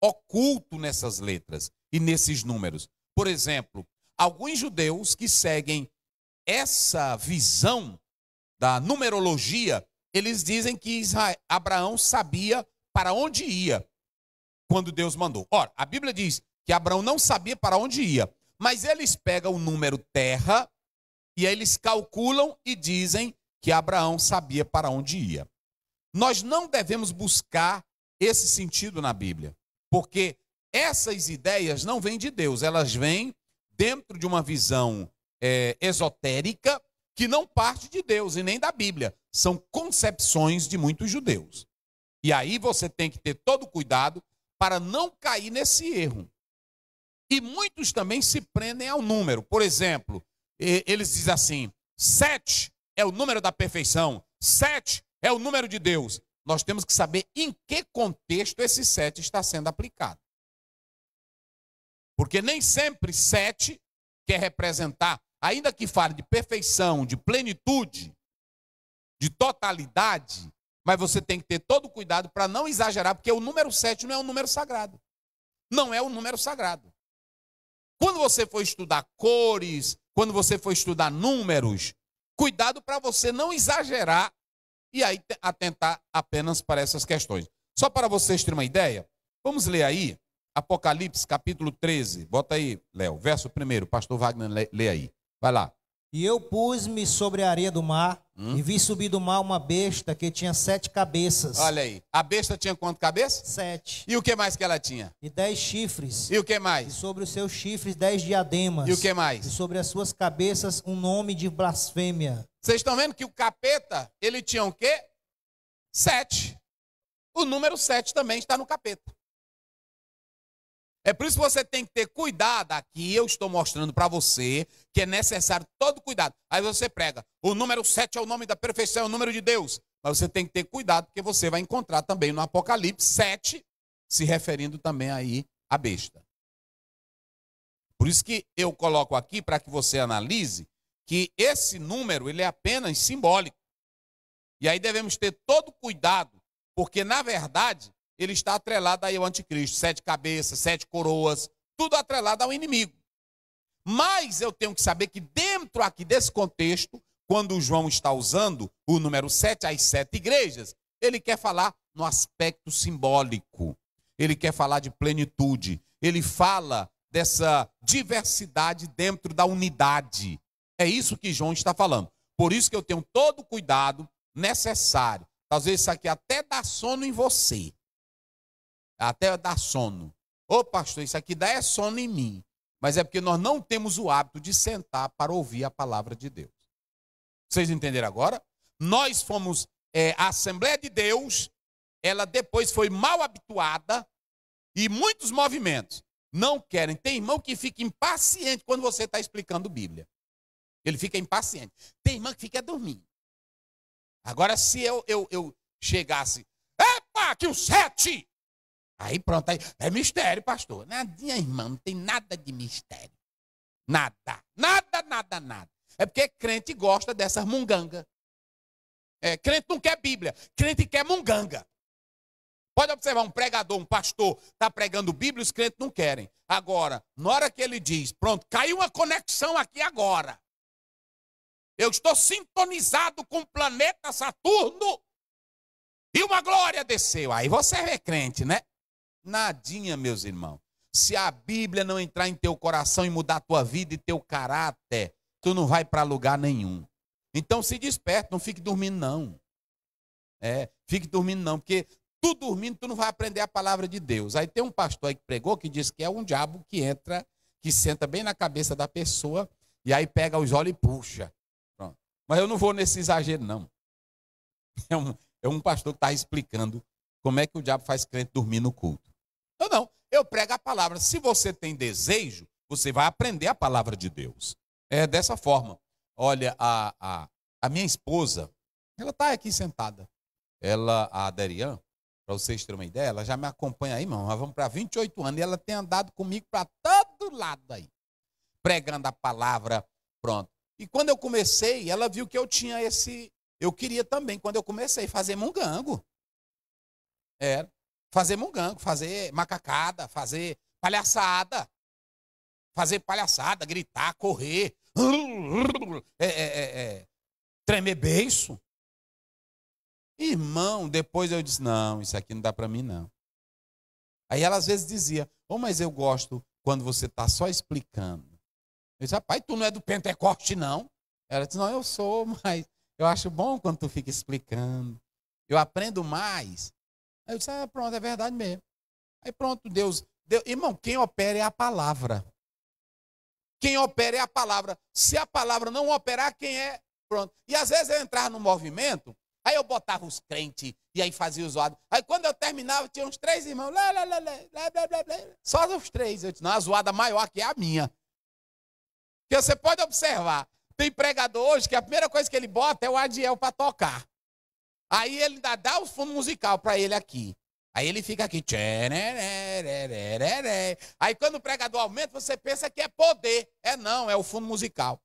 oculto nessas letras e nesses números. Por exemplo, alguns judeus que seguem essa visão da numerologia, eles dizem que Israel, Abraão sabia para onde ia quando Deus mandou. Ora, a Bíblia diz que Abraão não sabia para onde ia, mas eles pegam o número terra e aí eles calculam e dizem que Abraão sabia para onde ia. Nós não devemos buscar esse sentido na Bíblia, porque essas ideias não vêm de Deus, elas vêm dentro de uma visão é, esotérica que não parte de Deus e nem da Bíblia. São concepções de muitos judeus. E aí você tem que ter todo cuidado para não cair nesse erro. E muitos também se prendem ao número. Por exemplo, eles dizem assim: sete é o número da perfeição, sete é o número de Deus. Nós temos que saber em que contexto esse sete está sendo aplicado. Porque nem sempre sete quer representar ainda que fale de perfeição, de plenitude, de totalidade, mas você tem que ter todo cuidado para não exagerar, porque o número 7 não é um número sagrado. Não é um número sagrado. Quando você for estudar cores, quando você for estudar números, cuidado para você não exagerar e aí atentar apenas para essas questões. Só para vocês terem uma ideia, vamos ler aí Apocalipse capítulo 13. Bota aí, Léo, verso primeiro. Pastor Wagner, lê, lê aí. Vai lá. E eu pus-me sobre a areia do mar hum? e vi subir do mar uma besta que tinha sete cabeças. Olha aí. A besta tinha quanto cabeças? Sete. E o que mais que ela tinha? E dez chifres. E o que mais? E sobre os seus chifres dez diademas. E o que mais? E sobre as suas cabeças um nome de blasfêmia. Vocês estão vendo que o capeta, ele tinha o quê? Sete. O número sete também está no capeta. É por isso que você tem que ter cuidado. Aqui eu estou mostrando para você que é necessário todo cuidado. Aí você prega. O número 7 é o nome da perfeição, é o número de Deus. Mas você tem que ter cuidado, porque você vai encontrar também no Apocalipse 7, se referindo também aí à besta. Por isso que eu coloco aqui para que você analise que esse número ele é apenas simbólico. E aí devemos ter todo cuidado, porque na verdade ele está atrelado aí ao anticristo. Sete cabeças, sete coroas, tudo atrelado ao inimigo. Mas eu tenho que saber que dentro aqui desse contexto, quando João está usando o número sete às sete igrejas, ele quer falar no aspecto simbólico. Ele quer falar de plenitude. Ele fala dessa diversidade dentro da unidade. É isso que João está falando. Por isso que eu tenho todo o cuidado necessário. Talvez isso aqui até dá sono em você. Até dá sono. Ô oh, pastor, isso aqui dá é sono em mim. Mas é porque nós não temos o hábito de sentar para ouvir a palavra de Deus. Vocês entenderam agora? Nós fomos, é, a Assembleia de Deus, ela depois foi mal habituada e muitos movimentos não querem. Tem irmão que fica impaciente quando você está explicando Bíblia. Ele fica impaciente. Tem irmão que fica dormindo. Agora, se eu, eu, eu chegasse, epa, que o sete! Aí pronto, aí, é mistério, pastor. Nadinha, irmão, não tem nada de mistério. Nada, nada, nada, nada. É porque crente gosta dessas munganga. É, crente não quer Bíblia, crente quer munganga. Pode observar, um pregador, um pastor, está pregando Bíblia, os crentes não querem. Agora, na hora que ele diz, pronto, caiu uma conexão aqui agora. Eu estou sintonizado com o planeta Saturno. E uma glória desceu. Aí você é crente, né? Nadinha, meus irmãos. Se a Bíblia não entrar em teu coração e mudar tua vida e teu caráter, tu não vai para lugar nenhum. Então se desperta, não fique dormindo não. É, fique dormindo não, porque tu dormindo tu não vai aprender a palavra de Deus. Aí tem um pastor aí que pregou que diz que é um diabo que entra, que senta bem na cabeça da pessoa e aí pega os olhos e puxa. Pronto. Mas eu não vou nesse exagero não. É um, é um pastor que está explicando como é que o diabo faz crente dormir no culto. Eu prego a palavra. Se você tem desejo, você vai aprender a palavra de Deus. É dessa forma. Olha, a, a, a minha esposa, ela está aqui sentada. Ela, a Darian, para vocês terem uma ideia, ela já me acompanha aí, irmão. Nós vamos para 28 anos e ela tem andado comigo para todo lado aí, pregando a palavra. Pronto. E quando eu comecei, ela viu que eu tinha esse. Eu queria também, quando eu comecei, fazer mungango. Era fazer mungango, fazer macacada, fazer palhaçada. Fazer palhaçada, gritar, correr, é, é, é, é, tremer beiço. Irmão, depois eu disse: não, isso aqui não dá para mim, não. Aí ela às vezes dizia: oh, mas eu gosto quando você está só explicando. Eu disse: rapaz, tu não é do Pentecoste, não. Ela disse: não, eu sou, mas eu acho bom quando tu fica explicando. Eu aprendo mais Aí eu disse, ah, pronto, é verdade mesmo. Aí pronto, Deus, Deus. Irmão, quem opera é a palavra. Quem opera é a palavra. Se a palavra não operar, quem é? Pronto. E às vezes eu entrava no movimento, aí eu botava os crentes, e aí fazia os zoado. Aí quando eu terminava, tinha uns três irmãos. Lá, lá, lá, Só os três. Eu disse, não, a zoada maior que é a minha. Que você pode observar. Tem pregador hoje que a primeira coisa que ele bota é o Adiel para tocar. Aí ele dá, dá o fundo musical para ele aqui. Aí ele fica aqui. Né, né, né, aí quando o pregador aumenta, você pensa que é poder. É não, é o fundo musical.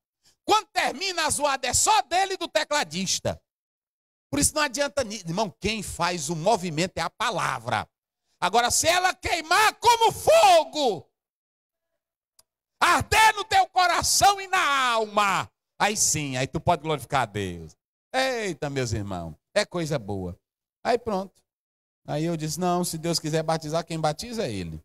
Quando termina a zoada, é só dele e do tecladista. Por isso não adianta, irmão, quem faz o movimento é a palavra. Agora, se ela queimar como fogo, arder no teu coração e na alma, aí sim, aí tu pode glorificar a Deus. Eita, meus irmãos. É coisa boa. Aí pronto. Aí eu disse: não, se Deus quiser batizar, quem batiza é Ele.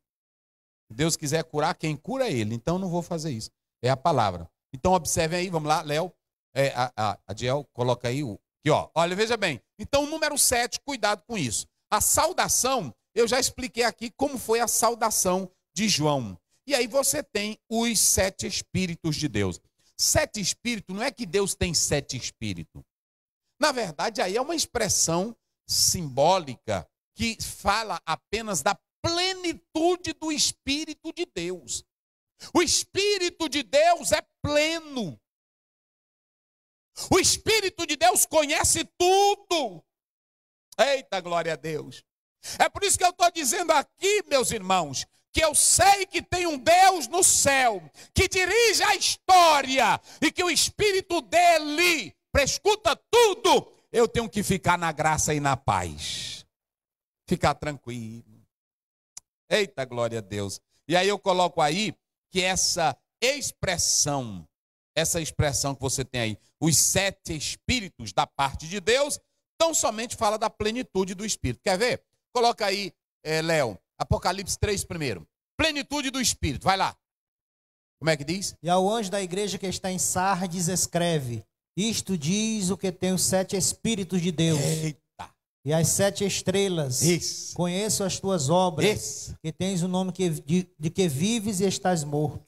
Se Deus quiser curar, quem cura é Ele. Então não vou fazer isso. É a palavra. Então observem aí, vamos lá, Léo. É, a, a, a Diel coloca aí o. Aqui, ó. Olha, veja bem. Então, número 7, cuidado com isso. A saudação, eu já expliquei aqui como foi a saudação de João. E aí você tem os sete espíritos de Deus. Sete espíritos não é que Deus tem sete espíritos. Na verdade, aí é uma expressão simbólica que fala apenas da plenitude do Espírito de Deus. O Espírito de Deus é pleno. O Espírito de Deus conhece tudo. Eita, glória a Deus. É por isso que eu estou dizendo aqui, meus irmãos, que eu sei que tem um Deus no céu que dirige a história e que o Espírito dele prescuta tudo, eu tenho que ficar na graça e na paz. Ficar tranquilo. Eita glória a Deus. E aí eu coloco aí que essa expressão, essa expressão que você tem aí, os sete espíritos da parte de Deus, tão somente fala da plenitude do espírito. Quer ver? Coloca aí, é, Léo, Apocalipse 3 primeiro. Plenitude do espírito, vai lá. Como é que diz? E ao anjo da igreja que está em Sardes escreve: isto diz o que tem os sete Espíritos de Deus. Eita. E as sete estrelas. Isso. Conheço as tuas obras. Isso. Que tens o nome que, de, de que vives e estás morto.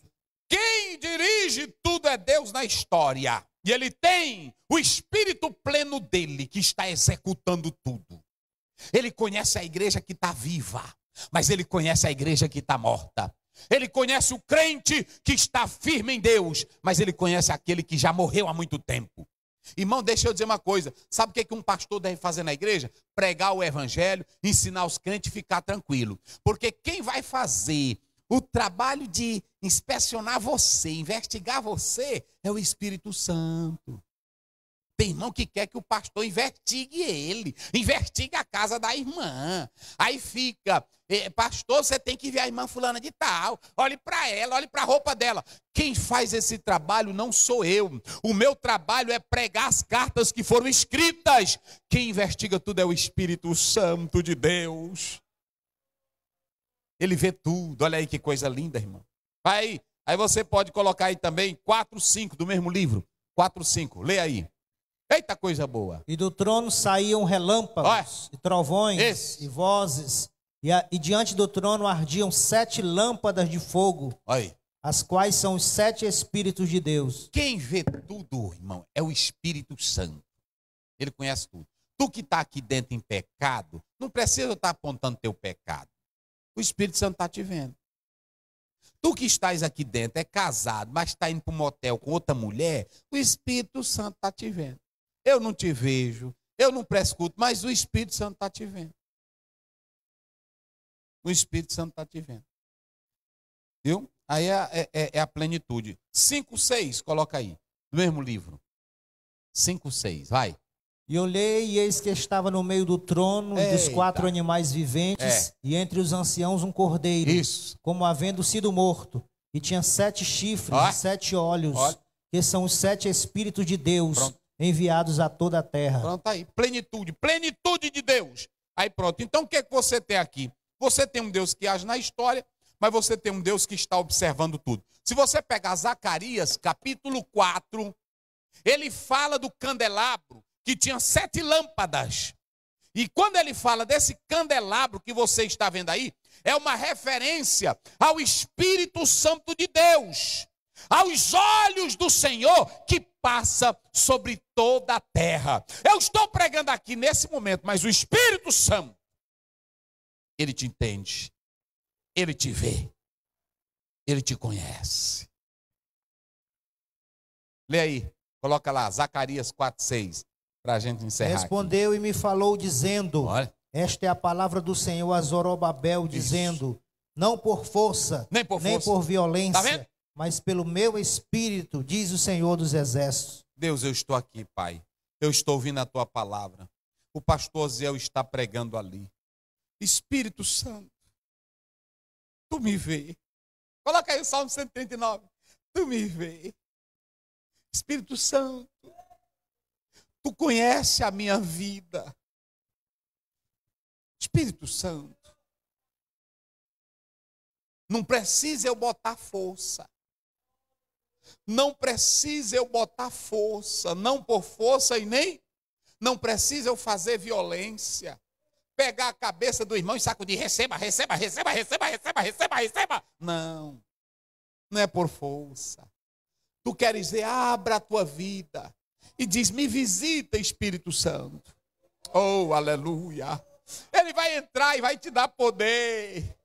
Quem dirige tudo é Deus na história. E ele tem o espírito pleno dele que está executando tudo. Ele conhece a igreja que está viva, mas ele conhece a igreja que está morta. Ele conhece o crente que está firme em Deus, mas ele conhece aquele que já morreu há muito tempo. Irmão, deixa eu dizer uma coisa: sabe o que, é que um pastor deve fazer na igreja? Pregar o evangelho, ensinar os crentes e ficar tranquilo. Porque quem vai fazer o trabalho de inspecionar você, investigar você, é o Espírito Santo. Tem irmão que quer que o pastor investigue ele, investigue a casa da irmã. Aí fica, é, pastor, você tem que ver a irmã fulana de tal. Olhe para ela, olhe para a roupa dela. Quem faz esse trabalho não sou eu. O meu trabalho é pregar as cartas que foram escritas. Quem investiga tudo é o Espírito Santo de Deus. Ele vê tudo. Olha aí que coisa linda, irmão. Aí, aí você pode colocar aí também 4, 5 do mesmo livro. 4, 5. Lê aí. Eita coisa boa! E do trono saíam relâmpagos Olha. e trovões Esse. e vozes, e, a, e, diante do trono ardiam sete lâmpadas de fogo, Olha. as quais são os sete Espíritos de Deus. Quem vê tudo, irmão, é o Espírito Santo. Ele conhece tudo. Tu que está aqui dentro em pecado, não precisa estar tá apontando teu pecado. O Espírito Santo está te vendo. Tu que estás aqui dentro é casado, mas está indo para um motel com outra mulher, o Espírito Santo está te vendo eu não te vejo, eu não prescuto, mas o Espírito Santo está te vendo. O Espírito Santo está te vendo. Viu? Aí é, é, é, é a plenitude. 5, 6, coloca aí. Do mesmo livro. 5, 6, vai. E olhei, e eis que estava no meio do trono Eita. dos quatro animais viventes, é. e entre os anciãos um cordeiro, Isso. como havendo sido morto, e tinha sete chifres, Ó. sete olhos, Ó. que são os sete espíritos de Deus, Pronto enviados a toda a terra. Pronto, tá aí, plenitude, plenitude de Deus. Aí pronto, então o que, é que você tem aqui? Você tem um Deus que age na história, mas você tem um Deus que está observando tudo. Se você pegar Zacarias, capítulo 4, ele fala do candelabro que tinha sete lâmpadas. E quando ele fala desse candelabro que você está vendo aí, é uma referência ao Espírito Santo de Deus aos olhos do Senhor que passa sobre toda a terra. Eu estou pregando aqui nesse momento, mas o Espírito Santo, ele te entende, ele te vê, ele te conhece. Lê aí, coloca lá, Zacarias 4,6, para a gente encerrar. Respondeu aqui. e me falou, dizendo: Olha. Esta é a palavra do Senhor a Zorobabel, Isso. dizendo: Não por força, nem por, nem força. por violência. Tá vendo? mas pelo meu espírito, diz o Senhor dos Exércitos. Deus, eu estou aqui, Pai. Eu estou ouvindo a tua palavra. O pastor Zé está pregando ali. Espírito Santo, tu me vê. Coloca aí o Salmo 139. Tu me vê. Espírito Santo, tu conhece a minha vida. Espírito Santo, não precisa eu botar força. Não precisa eu botar força, não por força e nem. Não precisa eu fazer violência. Pegar a cabeça do irmão e sacudir: receba, receba, receba, receba, receba, receba, receba. Não. Não é por força. Tu queres dizer, abra a tua vida e diz: me visita, Espírito Santo. Oh, aleluia. Ele vai entrar e vai te dar poder.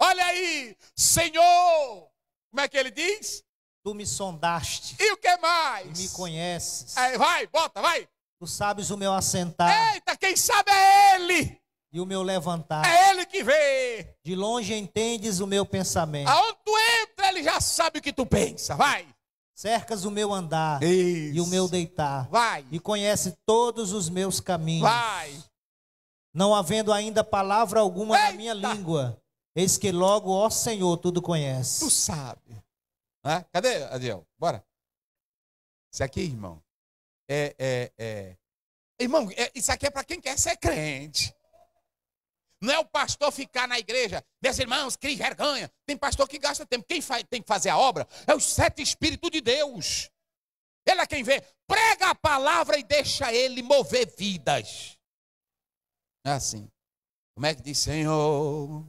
Olha aí, Senhor. Como é que ele diz? Tu me sondaste. E o que mais? E me conheces. É, vai, bota, vai. Tu sabes o meu assentar. Eita, quem sabe é Ele. E o meu levantar. É Ele que vê. De longe entendes o meu pensamento. Aonde tu entra, Ele já sabe o que tu pensa. Vai. Cercas o meu andar Isso. e o meu deitar. Vai. E conhece todos os meus caminhos. Vai. Não havendo ainda palavra alguma Eita. na minha língua. Eis que logo, ó Senhor, tudo conhece. Tu sabe. Hã? Cadê, Adiel? Bora. Isso aqui, irmão, é. é, é... Irmão, é, isso aqui é para quem quer ser crente. Não é o pastor ficar na igreja, meus irmãos, crie vergonha. Tem pastor que gasta tempo. Quem faz, tem que fazer a obra é o sete espírito de Deus. Ele é quem vê. Prega a palavra e deixa ele mover vidas. É assim. Como é que diz, Senhor?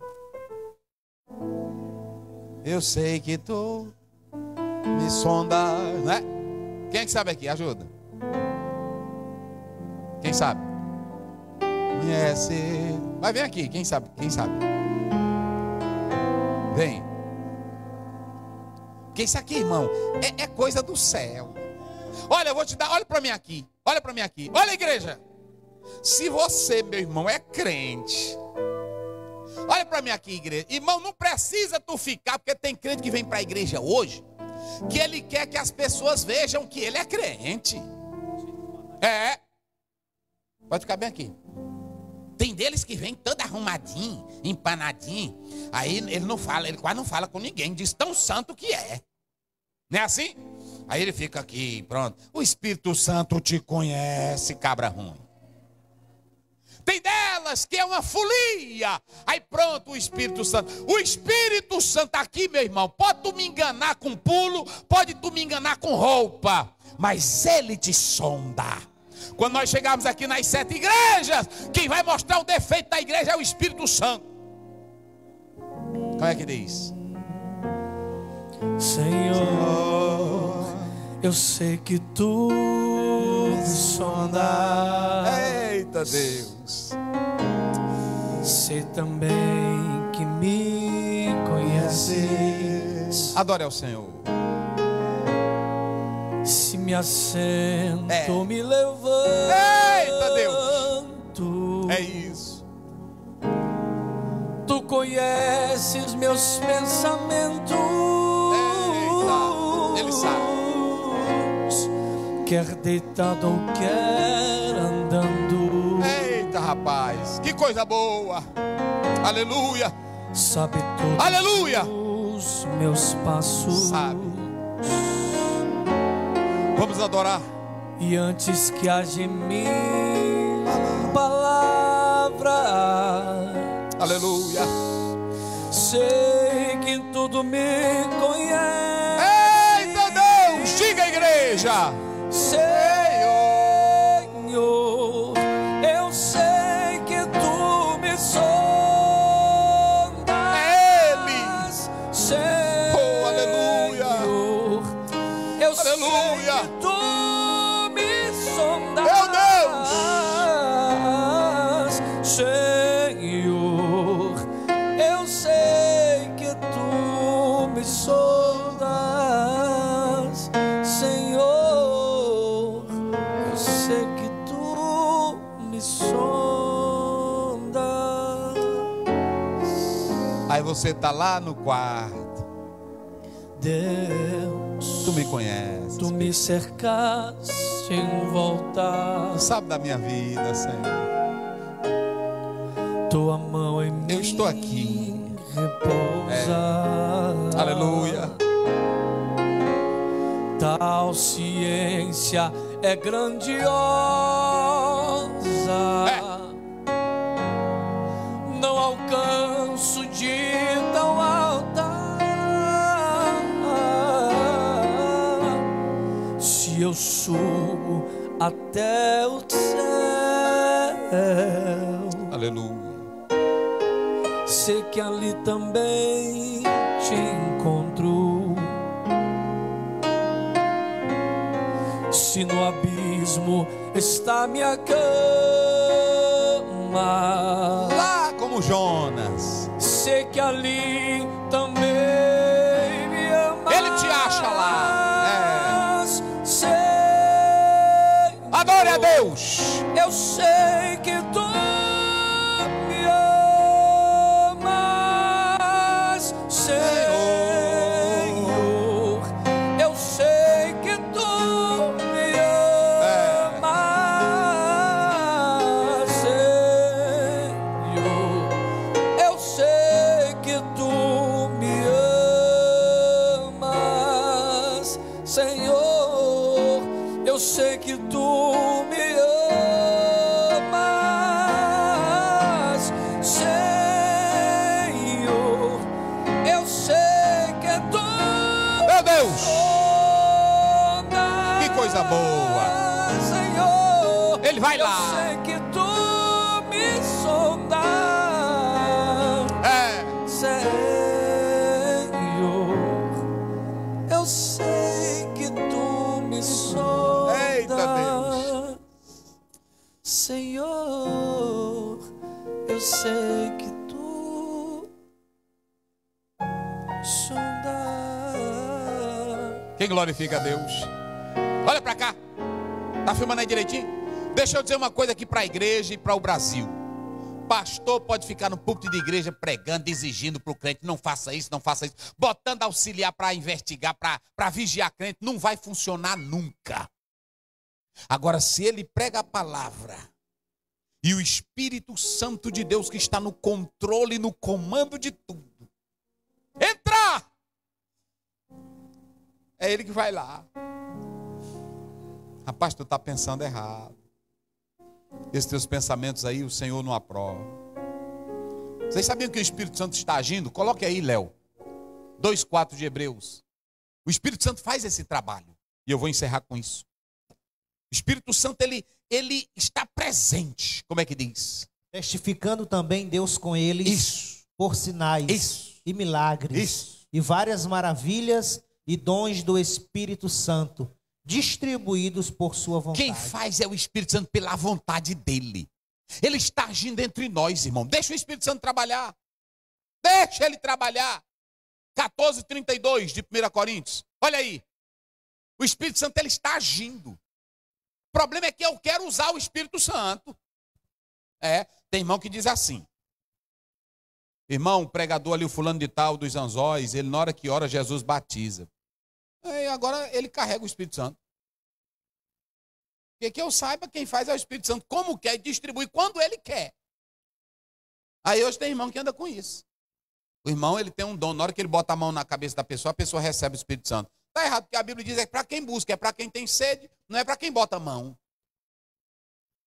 Eu sei que tu me sonda, né? Quem é que sabe aqui? Ajuda. Quem sabe? Conhece. Vai, vem aqui. Quem sabe? Quem sabe? Vem. Porque isso aqui, irmão, é, é coisa do céu. Olha, eu vou te dar. Olha para mim aqui. Olha para mim aqui. Olha, igreja. Se você, meu irmão, é crente. Olha para mim aqui, igreja. Irmão, não precisa tu ficar, porque tem crente que vem para a igreja hoje que ele quer que as pessoas vejam que ele é crente. É. Pode ficar bem aqui. Tem deles que vem todo arrumadinho, empanadinho. Aí ele não fala, ele quase não fala com ninguém, diz tão santo que é. Não é assim? Aí ele fica aqui, pronto. O Espírito Santo te conhece, cabra ruim tem delas que é uma folia. Aí pronto, o Espírito Santo. O Espírito Santo aqui, meu irmão, pode tu me enganar com pulo, pode tu me enganar com roupa, mas ele te sonda. Quando nós chegarmos aqui nas sete igrejas, quem vai mostrar o defeito da igreja é o Espírito Santo. Como é que diz? Senhor, eu sei que tu me sonda. Eita Deus. Jesus. também que me conheces. Adore ao Senhor. Se me assento, é. me levanto. Eita Deus! É isso. Tu conheces meus pensamentos. Eita, ele sabe. Quer deitado ou quer paz. Que coisa boa. Aleluia. Sabe tudo. Aleluia. Os meus passos. Sabe. Vamos adorar. E antes que haja em palavra. Aleluia. Sei que tudo me conhece. Eita Deus, diga igreja. Sei Senhor, eu sei que tu me sondas. Senhor, eu sei que tu me sondas. Aí você tá lá no quarto, Deus, tu me conheces, tu me cercaste em volta, sabe da minha vida, Senhor tua mão em mim. Eu estou aqui. Repousa. É. Aleluia. Tal ciência é grandiosa. É. Não alcanço de tão alta. Se eu subo até o também te encontro. Se no abismo está minha cama, lá como Jonas, sei que ali também me ama. Ele te acha lá. É. Adore a Deus. Eu sei que glorifica a Deus. Olha para cá. Tá filmando aí direitinho? Deixa eu dizer uma coisa aqui para a igreja e para o Brasil. Pastor pode ficar no púlpito de igreja pregando, exigindo para o crente, não faça isso, não faça isso, botando auxiliar para investigar, para vigiar crente, não vai funcionar nunca. Agora, se ele prega a palavra e o Espírito Santo de Deus que está no controle e no comando de tudo, entrar é ele que vai lá. Rapaz, tu está pensando errado. Esses teus pensamentos aí, o Senhor não aprova. Vocês sabiam que o Espírito Santo está agindo? Coloque aí, Léo. 2,4 de Hebreus. O Espírito Santo faz esse trabalho. E eu vou encerrar com isso. O Espírito Santo, ele, ele está presente. Como é que diz? Testificando também Deus com eles. Isso. Por sinais. Isso. E milagres. Isso. E várias maravilhas e dons do Espírito Santo, distribuídos por sua vontade. Quem faz é o Espírito Santo pela vontade dele. Ele está agindo entre nós, irmão. Deixa o Espírito Santo trabalhar. Deixa ele trabalhar. 14:32 de 1 Coríntios. Olha aí. O Espírito Santo ele está agindo. O problema é que eu quero usar o Espírito Santo. É, tem irmão que diz assim: Irmão, o pregador ali, o fulano de tal dos anzóis, ele na hora que ora, Jesus batiza. E agora ele carrega o Espírito Santo. Porque que eu saiba, quem faz é o Espírito Santo, como quer, distribui quando ele quer. Aí hoje tem irmão que anda com isso. O irmão, ele tem um dom. Na hora que ele bota a mão na cabeça da pessoa, a pessoa recebe o Espírito Santo. Está errado, porque a Bíblia diz é para quem busca, é para quem tem sede, não é para quem bota a mão.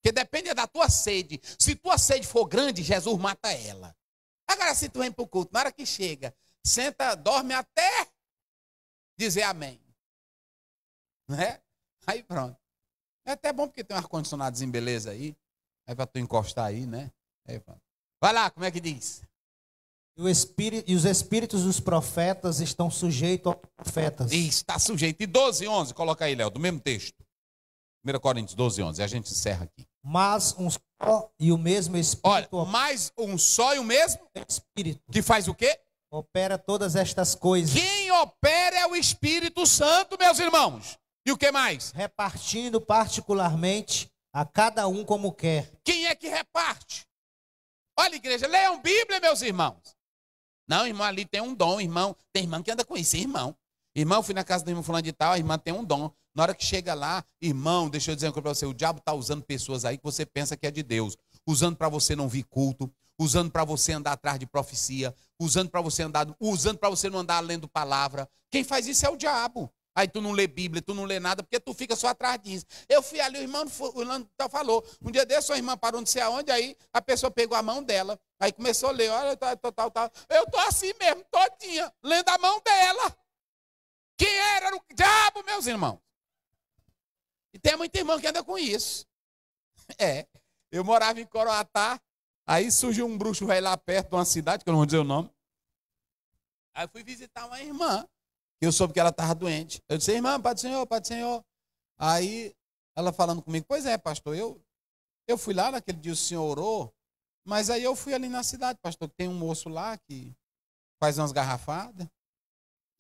Porque depende é da tua sede. Se tua sede for grande, Jesus mata ela. Agora, se tu vem para o culto, na hora que chega, senta, dorme até dizer amém. Né? Aí pronto. É até bom porque tem um ar-condicionado em beleza aí. É para tu encostar aí, né? Aí pronto. Vai lá, como é que diz? E, espírito, e os espíritos dos profetas estão sujeitos aos profetas. Está sujeito. E 12, 11, coloca aí, Léo, do mesmo texto. 1 Coríntios 12, 11. E a gente encerra aqui. Mas um só e o mesmo Espírito. Olha, mais um só e o mesmo Espírito. Que faz o quê? opera todas estas coisas. Quem opera é o Espírito Santo, meus irmãos. E o que mais? Repartindo particularmente a cada um como quer. Quem é que reparte? Olha, igreja, leiam Bíblia, meus irmãos. Não, irmão, ali tem um dom, irmão. Tem irmã que anda com isso, irmão. Irmão, fui na casa do irmão fulano de tal, a irmã tem um dom. Na hora que chega lá, irmão, deixa eu dizer uma coisa para você, o diabo está usando pessoas aí que você pensa que é de Deus. Usando para você não vir culto, usando para você andar atrás de profecia, usando para você andar, usando para você não andar lendo palavra. Quem faz isso é o diabo. Aí tu não lê Bíblia, tu não lê nada, porque tu fica só atrás disso. Eu fui ali, o irmão fulano falou. Um dia desse, sua irmã parou não sei aonde, aí a pessoa pegou a mão dela. Aí começou a ler, olha, tal, tal, tal. Eu tô assim mesmo, todinha, lendo a mão dela. Quem era? Era o diabo, meus irmãos. E tem muito irmão que anda com isso. É. Eu morava em Coroatá, Aí surgiu um bruxo velho lá perto de uma cidade, que eu não vou dizer o nome. Aí fui visitar uma irmã, que eu soube que ela estava doente. Eu disse, irmã, Pai do Senhor, Pai do Senhor. Aí ela falando comigo, pois é, pastor, eu, eu fui lá naquele dia, o senhor orou, mas aí eu fui ali na cidade, pastor, que tem um moço lá que faz umas garrafadas.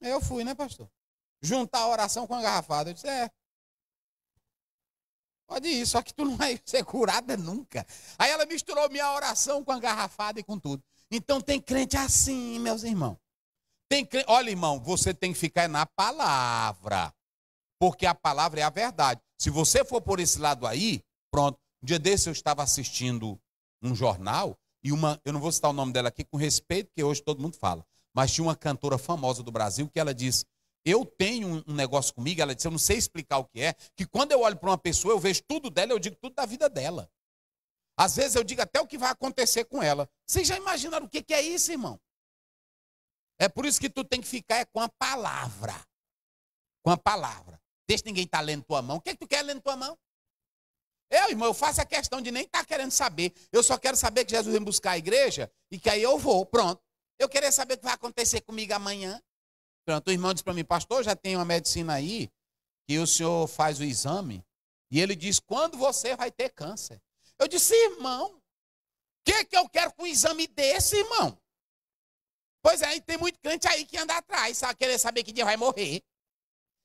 Aí eu fui, né, pastor? Juntar a oração com a garrafada. Eu disse, é, Pode ir, só que tu não vai ser curada nunca. Aí ela misturou minha oração com a garrafada e com tudo. Então tem crente assim, meus irmãos. Tem cre... Olha, irmão, você tem que ficar na palavra. Porque a palavra é a verdade. Se você for por esse lado aí, pronto. Um dia desse eu estava assistindo um jornal e uma, eu não vou citar o nome dela aqui com respeito, que hoje todo mundo fala, mas tinha uma cantora famosa do Brasil que ela disse: eu tenho um negócio comigo, ela disse, eu não sei explicar o que é, que quando eu olho para uma pessoa, eu vejo tudo dela, eu digo tudo da vida dela. Às vezes eu digo até o que vai acontecer com ela. Vocês já imaginaram o que, é isso, irmão? É por isso que tu tem que ficar é, com a palavra. Com a palavra. Deixa ninguém estar tá lendo tua mão. O que, é que tu quer lendo tua mão? Eu, irmão, eu faço a questão de nem estar tá querendo saber. Eu só quero saber que Jesus vem buscar a igreja e que aí eu vou. Pronto. Eu queria saber o que vai acontecer comigo amanhã. Pronto, o irmão disse para mim, pastor, já tem uma medicina aí, que o senhor faz o exame, e ele diz, quando você vai ter câncer? Eu disse, irmão, o que, que eu quero com um exame desse, irmão? Pois é, tem muito crente aí que anda atrás, sabe, querer saber que dia vai morrer.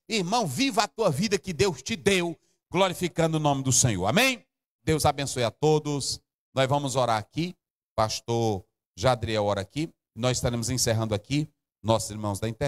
Irmão, viva a tua vida que Deus te deu, glorificando o nome do Senhor. Amém? Deus abençoe a todos. Nós vamos orar aqui. Pastor Jadriel ora aqui. Nós estaremos encerrando aqui, nossos irmãos da internet.